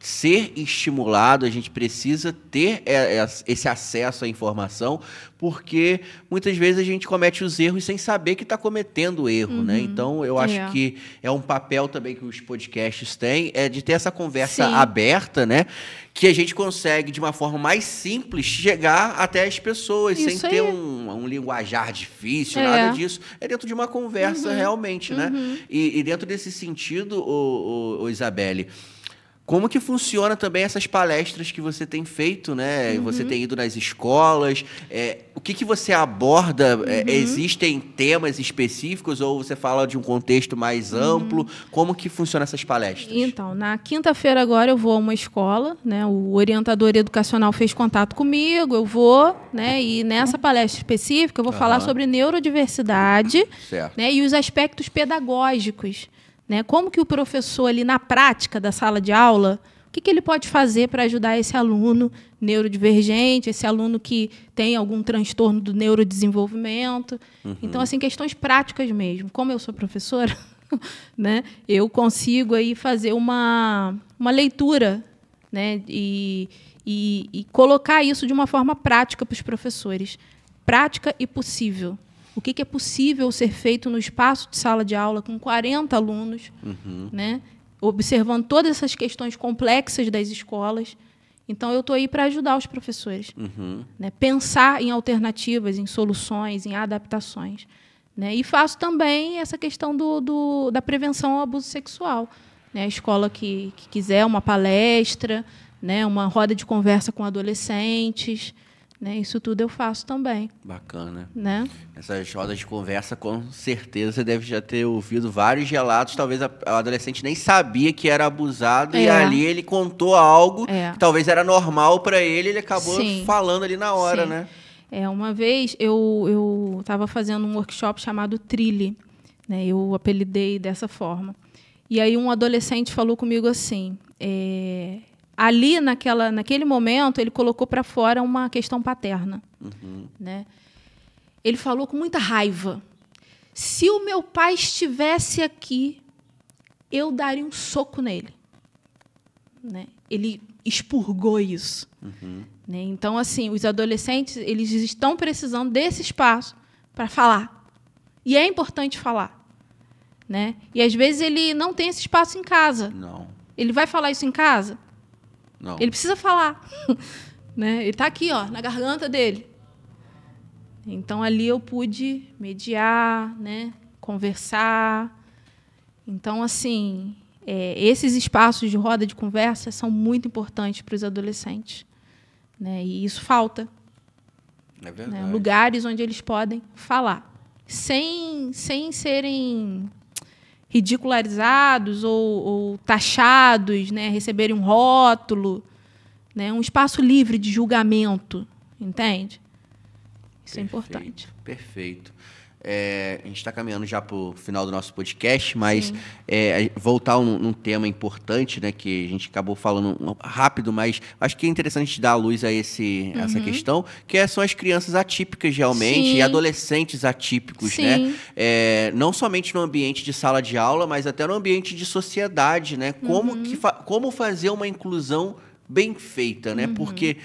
ser estimulado, a gente precisa ter é, é, esse acesso à informação, porque muitas vezes a gente comete os erros sem saber que está cometendo erro, né? uhum. né? Então, eu acho yeah. É. que é um papel também que os podcasts têm, é de ter essa conversa Sim. aberta, né? Que a gente consegue, de uma forma mais simples, chegar até as pessoas, Isso sem aí. ter um, um, linguajar difícil, é. nada disso. É dentro de uma conversa, uhum. realmente, né? uhum. né? E, e, dentro desse sentido, o, o, o Isabelle, como que funciona também essas palestras que você tem feito, né? Uhum. Você tem ido nas escolas. É, o que, que você aborda? É, uhum. É, existem temas específicos ou você fala de um contexto mais uhum. amplo? Como que funciona essas palestras? Então, na quinta-feira agora eu vou a uma escola, né? O orientador educacional fez contato comigo, eu vou, né? E nessa palestra específica eu vou falar sobre neurodiversidade, certo. né? E os aspectos pedagógicos né? Como que o professor ali na prática da sala de aula, o que, que ele pode fazer para ajudar esse aluno neurodivergente, esse aluno que tem algum transtorno do neurodesenvolvimento? Uhum. Então, assim, questões práticas mesmo. Como eu sou professora, né, eu consigo aí fazer uma, uma leitura né, e, e, e colocar isso de uma forma prática para os professores. Prática e possível o que, que, é possível ser feito no espaço de sala de aula com 40 alunos, uhum. né? observando todas essas questões complexas das escolas. Então, eu estou aí para ajudar os professores. Uhum. Né? Pensar em alternativas, em soluções, em adaptações. Né? E faço também essa questão do, do, da prevenção ao abuso sexual. Né? A escola que, que quiser uma palestra, né? uma roda de conversa com adolescentes. Né? Isso tudo eu faço também. Bacana. Né? Essas rodas de conversa, com certeza, você deve já ter ouvido vários relatos. Talvez o adolescente nem sabia que era abusado é. e ali ele contou algo é. que talvez era normal para ele ele acabou Sim. falando ali na hora, Sim. né? É, uma vez eu estava fazendo um workshop chamado Trilhe. Né? Eu apelidei dessa forma. E aí um adolescente falou comigo assim... É, ali naquela, naquele momento ele colocou para fora uma questão paterna, uhum. né? Ele falou com muita raiva. Se o meu pai estivesse aqui, eu daria um soco nele. Né? Ele expurgou isso. Uhum. Né? Então, assim, os adolescentes eles estão precisando desse espaço para falar. E é importante falar. Né? E às vezes ele não tem esse espaço em casa. Não. Ele vai falar isso em casa? Não. Ele precisa falar. né? Ele está aqui, ó, na garganta dele. Então ali eu pude mediar, né? conversar. Então, assim, é, esses espaços de roda de conversa são muito importantes para os adolescentes. Né? E isso falta. É Né? Lugares onde eles podem falar. Sem, sem serem ridicularizados ou, ou taxados, né, receberem um rótulo, né, um espaço livre de julgamento, entende? Isso é perfeito, é importante. Perfeito. É, a gente está caminhando já para o final do nosso podcast, mas é, voltar num, num, tema importante, né, que a gente acabou falando rápido, mas acho que é interessante dar a luz a esse, uhum. essa questão, que é, são as crianças atípicas realmente Sim. e adolescentes atípicos, né? Sim. né? É, não somente no ambiente de sala de aula, mas até no ambiente de sociedade, né? Como, uhum. que fa como fazer uma inclusão bem feita, né? Uhum. Porque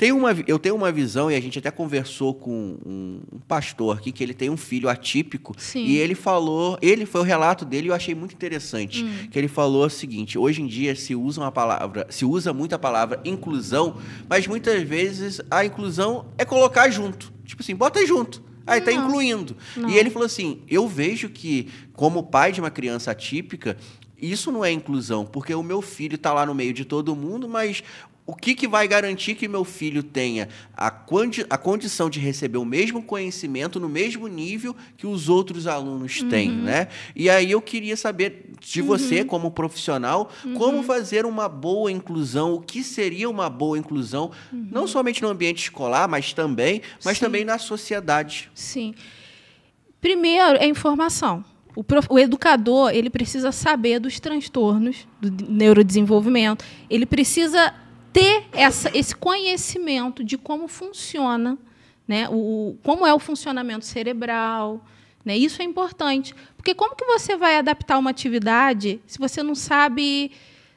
tem uma, eu tenho uma visão, e a gente até conversou com um, um pastor aqui, que ele tem um filho atípico, Sim. e ele falou, ele foi o relato dele, e eu achei muito interessante, hum. que ele falou o seguinte, hoje em dia se usa uma palavra, se usa muito a palavra inclusão, mas muitas vezes a inclusão é colocar junto. Tipo assim, bota junto. Aí tá não, incluindo. Não. E ele falou assim: eu vejo que, como pai de uma criança atípica, isso não é inclusão, porque o meu filho está lá no meio de todo mundo, mas o que, que vai garantir que meu filho tenha a, condi a condição de receber o mesmo conhecimento no mesmo nível que os outros alunos uhum. têm, né? E aí eu queria saber de você, uhum. como profissional, uhum. como fazer uma boa inclusão, o que seria uma boa inclusão, uhum. não somente no ambiente escolar, mas também, mas Sim. também na sociedade. Sim. Primeiro é informação. O, prof... o, educador ele precisa saber dos transtornos do neurodesenvolvimento. Ele precisa ter essa, esse conhecimento de como funciona, né, o, como é o funcionamento cerebral. Né, isso é importante. Porque como que você vai adaptar uma atividade se você não sabe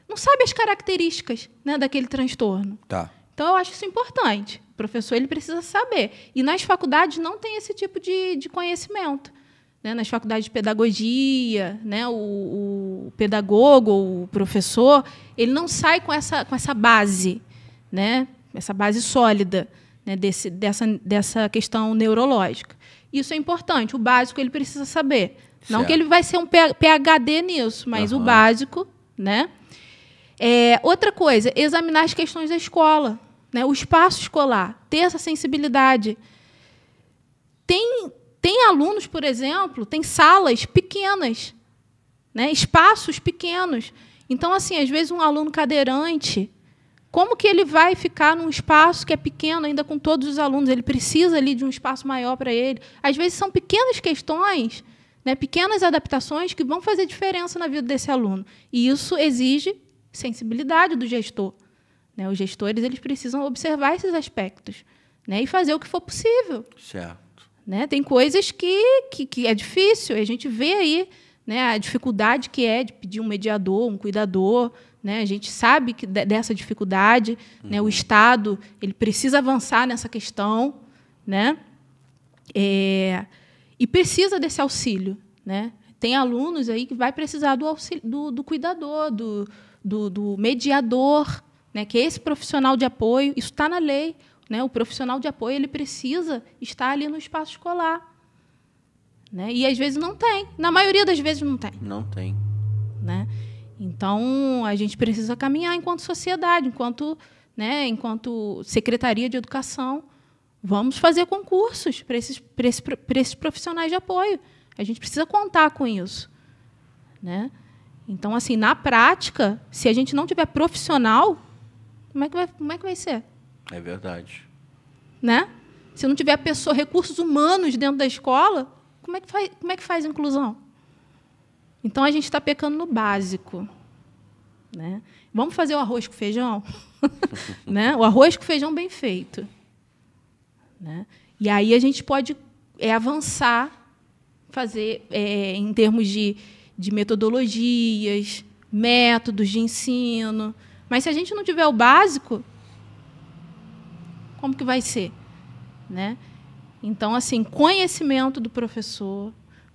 não sabe as características né, daquele transtorno? Tá. Então, eu acho isso importante. O professor ele precisa saber. E nas faculdades não tem esse tipo de, de conhecimento né, nas faculdades de pedagogia, né, o, o pedagogo, o professor, ele não sai com essa, com essa base, né, essa base sólida né, desse, dessa, dessa questão neurológica. Isso é importante, o básico ele precisa saber. Certo. Não que ele vai ser um PHD nisso, mas uhum. o básico, né? É, outra coisa, examinar as questões da escola, né? o espaço escolar, ter essa sensibilidade. Tem, tem alunos, por exemplo, tem salas pequenas, né? espaços pequenos. Então, assim, às vezes um aluno cadeirante, como que ele vai ficar num espaço que é pequeno ainda com todos os alunos? Ele precisa ali de um espaço maior para ele. Às vezes são pequenas questões, né? pequenas adaptações que vão fazer diferença na vida desse aluno. E isso exige sensibilidade do gestor. Né? Os gestores eles precisam observar esses aspectos né? e fazer o que for possível. Certo. Né? Tem coisas que, que, que é difícil, a gente vê aí né, a dificuldade que é de pedir um mediador, um cuidador, né? A gente sabe que dessa dificuldade, uhum. né? O uhum. Estado ele precisa avançar nessa questão, né? É, e precisa desse auxílio, né? Tem alunos aí que vai precisar do auxílio, do, do cuidador, do, do, do mediador, né? Que é esse profissional de apoio, isso está na lei. Né? O profissional de apoio ele precisa estar ali no espaço escolar. Né? E às vezes não tem. Na maioria das vezes não tem. Não tem. Né? Então, a gente precisa caminhar enquanto sociedade, enquanto, né, enquanto Secretaria de Educação. Vamos fazer concursos para esses, esses, esses profissionais de apoio. A gente precisa contar com isso. Né? Então, assim, na prática, se a gente não tiver profissional, como é que vai, como é que vai ser? É verdade. Né? Se não tiver pessoa, recursos humanos dentro da escola, como é que faz, como é que faz inclusão? Então a gente está pecando no básico. Né? Vamos fazer o arroz com feijão? né? O arroz com feijão bem feito. Né? E aí a gente pode é, avançar, fazer é, em termos de, de metodologias, métodos de ensino. Mas se a gente não tiver o básico, como que vai ser, né? Então, assim, conhecimento do professor,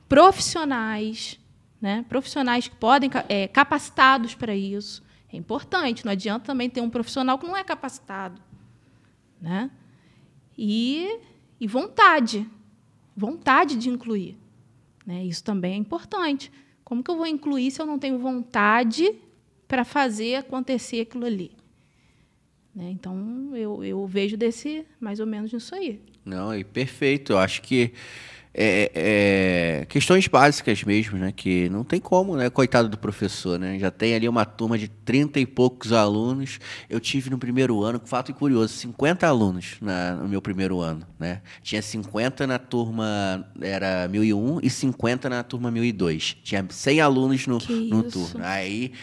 profissionais, né? Profissionais que podem é, capacitados para isso é importante. Não adianta também ter um profissional que não é capacitado, né? E, e vontade, vontade de incluir, né? Isso também é importante. Como que eu vou incluir se eu não tenho vontade para fazer acontecer aquilo ali? Né? Então, eu, eu vejo desse mais ou menos nisso aí. Não, e perfeito. Eu acho que é, é, é, questões básicas mesmo, né? Que não tem como, né? Coitado do professor, né? Já tem ali uma turma de 30 e poucos alunos. Eu tive no primeiro ano, fato curioso, 50 alunos na, no meu primeiro ano, né? Tinha 50 na turma, era 1001 e 50 na turma 1002. Tinha 100 alunos no, que no isso? turno. Aí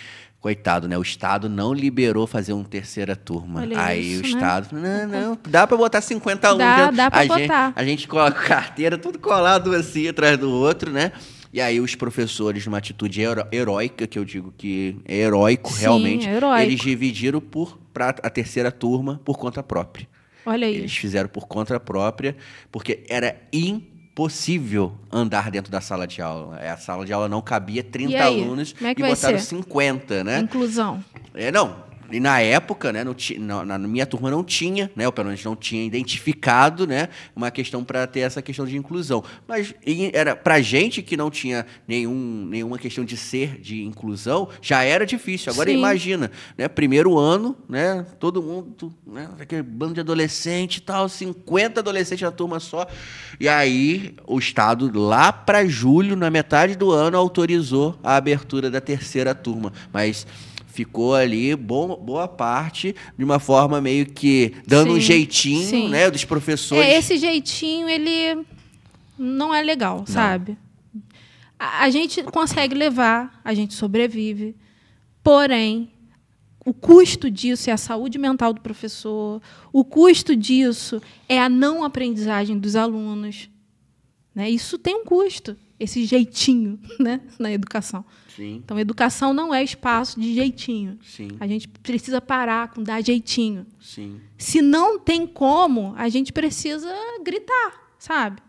Coitado, né? O Estado não liberou fazer uma terceira turma. Olha Aí isso, o né? Estado, não, não, dá para botar 50 alunos. Dá, dá pra a botar. Gente, a gente coloca carteira tudo colado assim, atrás do outro, né? E aí os professores, numa atitude hero, heróica, que eu digo que é heróico Sim, realmente, é heróico. eles dividiram por pra, a terceira turma por conta própria. Olha aí. Eles fizeram por conta própria, porque era impossível impossível andar dentro da sala de aula. É, a sala de aula não cabia 30 e alunos é e botaram ser? 50, né? Inclusão. É, não, e na época, né, na, na, minha turma não tinha, né, ou pelo menos não tinha identificado, né, uma questão para ter essa questão de inclusão. Mas e, era para gente que não tinha nenhum, nenhuma questão de ser, de inclusão, já era difícil. Agora Sim. imagina, né, primeiro ano, né, todo mundo, né, aquele bando de adolescente e tal, 50 adolescentes na turma só. E aí o Estado, lá para julho, na metade do ano, autorizou a abertura da terceira turma. Mas ficou ali bom, boa parte de uma forma meio que dando sim, um jeitinho, sim. né, dos professores. É, esse jeitinho ele não é legal, não. sabe? A, a gente consegue levar, a gente sobrevive, porém o custo disso é a saúde mental do professor, o custo disso é a não aprendizagem dos alunos. Né? Isso tem um custo, esse jeitinho né? na educação. Sim. Então, educação não é espaço de jeitinho. Sim. A gente precisa parar com dar jeitinho. Sim. Se não tem como, a gente precisa gritar, sabe?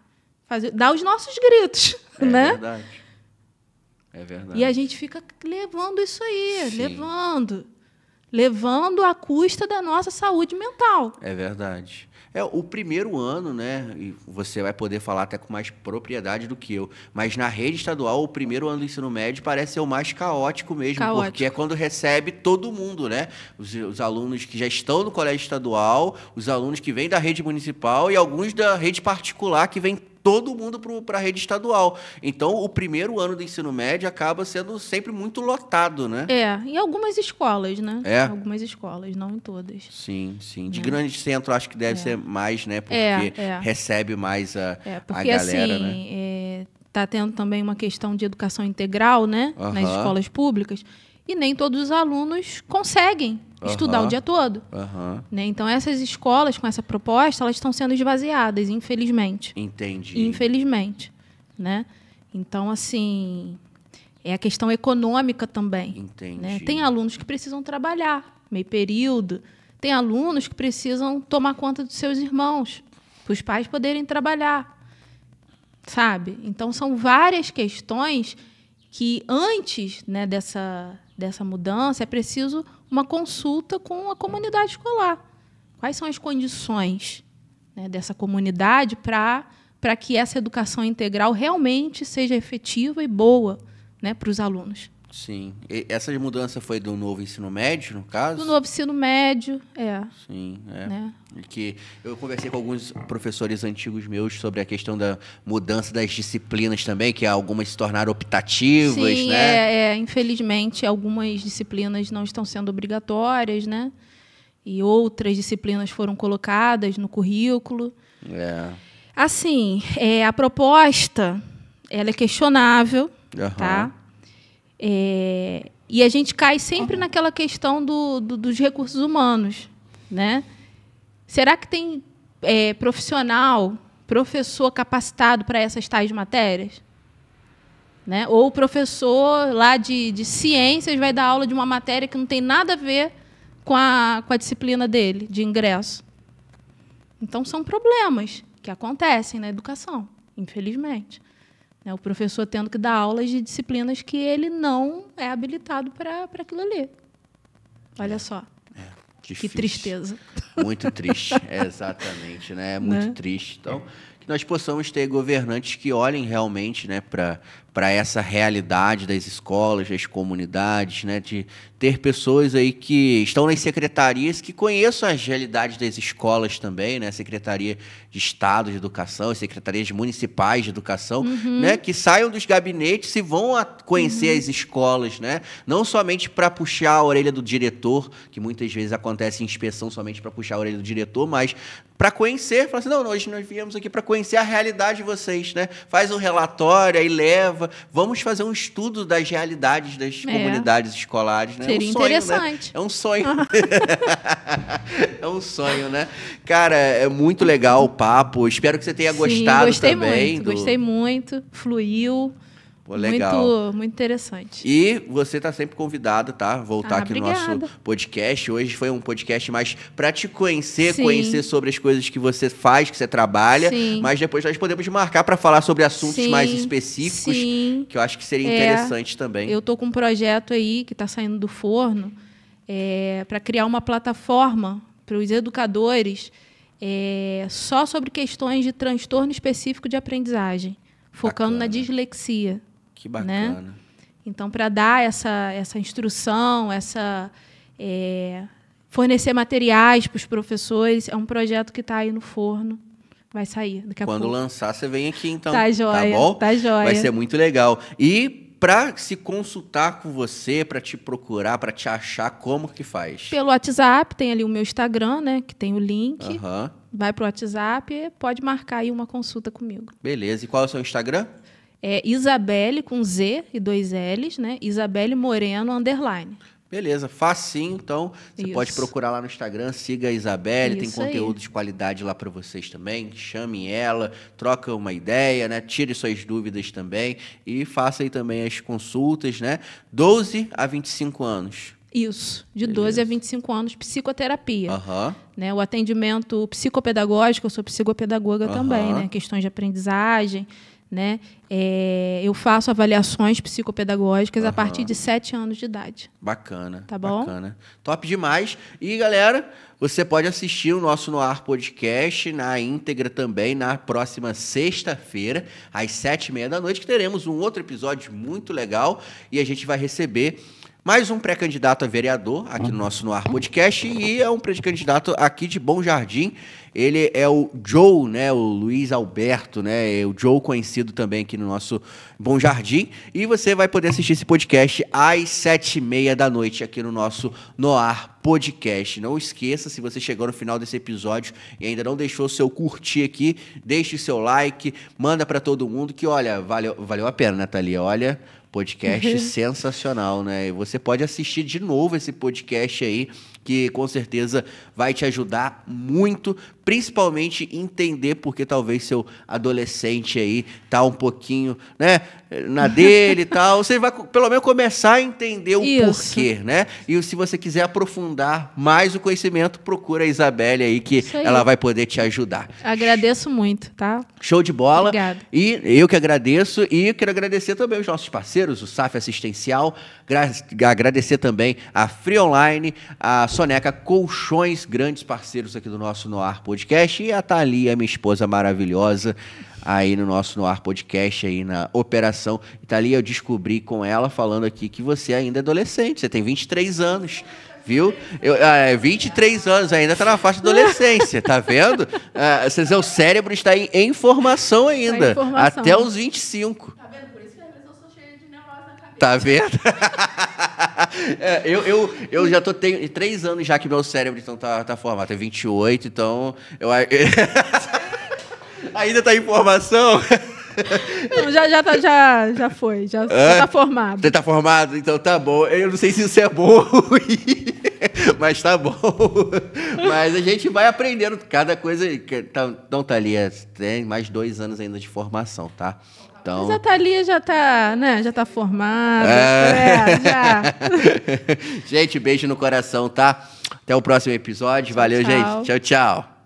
Fazer, dar os nossos gritos, é né? Verdade. É verdade. E a gente fica levando isso aí, Sim. levando. Levando à custa da nossa saúde mental. É verdade. É o primeiro ano, né? E você vai poder falar até com mais propriedade do que eu. Mas na rede estadual, o primeiro ano do ensino médio parece ser o mais caótico mesmo, caótico. porque é quando recebe todo mundo, né? Os, os alunos que já estão no colégio estadual, os alunos que vêm da rede municipal e alguns da rede particular que vêm todo mundo para a rede estadual. Então, o primeiro ano do ensino médio acaba sendo sempre muito lotado, né? É, em algumas escolas, né? É. Algumas escolas, não em todas. Sim, sim. De é. grande centro, acho que deve é. ser mais, né? É, porque é, recebe mais a, é, porque, a galera, assim, né? É, tá tendo também uma questão de educação integral, né? Nas escolas públicas e nem todos os alunos conseguem uhum. estudar o dia todo. Uhum. Né? Então essas escolas com essa proposta elas estão sendo esvaziadas, infelizmente. Entendi. Infelizmente, né? Então assim é a questão econômica também. Entendi. Né? Tem alunos que precisam trabalhar meio período, tem alunos que precisam tomar conta dos seus irmãos para os pais poderem trabalhar, sabe? Então são várias questões que antes né, dessa dessa mudança, é preciso uma consulta com a comunidade escolar. Quais são as condições né, dessa comunidade para que essa educação integral realmente seja efetiva e boa né, para os alunos? Sim. E essa mudança foi do novo ensino médio, no caso? Do novo ensino médio, é. Sim, é. Né? Que eu conversei com alguns professores antigos meus sobre a questão da mudança das disciplinas também, que algumas se tornaram optativas, Sim, né? É, é. Infelizmente, algumas disciplinas não estão sendo obrigatórias, né? E outras disciplinas foram colocadas no currículo. É. Assim, é, a proposta ela é questionável, uhum. tá? É, e a gente cai sempre uhum. naquela questão do, do, dos recursos humanos. Né? Será que tem é, profissional, professor capacitado para essas tais matérias? Né? Ou o professor lá de, de ciências vai dar aula de uma matéria que não tem nada a ver com a, com a disciplina dele, de ingresso. Então, são problemas que acontecem na educação, infelizmente. Né? O professor tendo que dar aulas de disciplinas que ele não é habilitado para aquilo ali. Olha só. É, que tristeza. Muito triste, é, exatamente, né? É muito né? triste. Então, que nós possamos ter governantes que olhem realmente né, para para essa realidade das escolas, das comunidades, né? de ter pessoas aí que estão nas secretarias que conheçam as realidades das escolas também, né? Secretaria de Estado de Educação, secretarias municipais de educação, uhum. né? que saiam dos gabinetes e vão conhecer uhum. as escolas, né? não somente para puxar a orelha do diretor, que muitas vezes acontece inspeção somente para puxar a orelha do diretor, mas para conhecer, falar assim, não, hoje nós viemos aqui para conhecer a realidade de vocês, né? Faz um relatório, e leva, Vamos fazer um estudo das realidades das é. comunidades escolares, né? É Seria né? é um sonho, interessante. Né? É um sonho. é um sonho, né? Cara, é muito legal o papo. Espero que você tenha Sim, gostado gostei também. Muito, do... Gostei muito, fluiu. Pô, legal. Muito, muito interessante. E você está sempre convidado, tá? Voltar ah, aqui obrigada. no nosso podcast. Hoje foi um podcast mais para te conhecer, Sim. conhecer sobre as coisas que você faz, que você trabalha. Sim. Mas depois nós podemos marcar para falar sobre assuntos Sim. mais específicos, que eu acho que seria é. interessante também. Eu tô com um projeto aí que está saindo do forno é, para criar uma plataforma para os educadores é, só sobre questões de transtorno específico de aprendizagem, focando Bacana. na dislexia. Que né? bacana. Né? Então, para dar essa, essa instrução, essa é, fornecer materiais para os professores, é um projeto que está aí no forno. Vai sair daqui a Quando pouco. lançar, você vem aqui, então. Tá joia. Tá bom? Tá joia. Vai ser muito legal. E para se consultar com você, para te procurar, para te achar, como que faz? Pelo WhatsApp, tem ali o meu Instagram, né? Que tem o link. Uhum. Vai pro WhatsApp, pode marcar aí uma consulta comigo. Beleza. E qual é o seu Instagram? é Isabelle com Z e dois L's, né? Isabelle Moreno underline. Beleza, facinho, então. Você Isso. pode procurar lá no Instagram, siga a Isabelle, Isso tem conteúdo aí. de qualidade lá para vocês também. Chame ela, troca uma ideia, né? Tire suas dúvidas também e faça aí também as consultas, né? 12 a 25 anos. Isso, de Beleza. 12 a 25 anos, psicoterapia. Uhum. Né, o atendimento psicopedagógico, eu sou psicopedagoga uhum. também, né? Questões de aprendizagem, né? É, eu faço avaliações psicopedagógicas uhum. a partir de 7 anos de idade. Bacana. Tá bom? Bacana. Top demais. E, galera, você pode assistir o nosso Noir Podcast na íntegra também na próxima sexta-feira, às sete e meia da noite, que teremos um outro episódio muito legal e a gente vai receber mais um pré-candidato a vereador aqui no uhum. nosso Noir Podcast e é um pré-candidato aqui de Bom Jardim. Ele é o Joe, né? O Luiz Alberto, né? É o Joe conhecido também aqui no nosso Bom Jardim. E você vai poder assistir esse podcast às sete e meia da noite aqui no nosso Noir Podcast. Não esqueça, se você chegou no final desse episódio e ainda não deixou o seu curtir aqui, deixe o seu like, manda para todo mundo que, olha, valeu, valeu a pena, Nathalie. Olha, Podcast sensacional, né? E você pode assistir de novo esse podcast aí que com certeza vai te ajudar muito, principalmente entender porque talvez seu adolescente aí tá um pouquinho, né, na dele e tal. Você vai pelo menos começar a entender o Isso. porquê, né? E se você quiser aprofundar mais o conhecimento, procura a Isabelle aí que aí. ela vai poder te ajudar. Agradeço muito, tá? Show de bola. Obrigada. E eu que agradeço e quero agradecer também os nossos parceiros, o SAF Assistencial, agradecer também a Free Online, a Soneca Colchões, grandes parceiros aqui do nosso Noar Podcast, e a Thalia, minha esposa maravilhosa, aí no nosso Noar Podcast, aí na Operação. E, Thalia, eu descobri com ela falando aqui que você ainda é adolescente, você tem 23 anos viu? Eu, ah, é, 23 anos, ainda está na faixa de adolescência, tá vendo? É, o cérebro está em, em formação ainda, tá em formação. até os 25. Tá vendo? Tá vendo? é, eu, eu, eu já tô tem três anos já que meu cérebro então tá, tá formado. Tem 28, então. Eu, ainda tá em formação? Não, já, já, tá, já, já foi, já, já tá formado. Você tá formado? Então tá bom. Eu não sei se isso é bom mas tá bom. Mas a gente vai aprendendo cada coisa. Então tá ali, é, tem mais dois anos ainda de formação, tá? Então... Mas a Thalia já tá, né, já tá formada. É. é. já. gente, beijo no coração, tá? Até o próximo episódio. Valeu, tchau. gente. Tchau, tchau.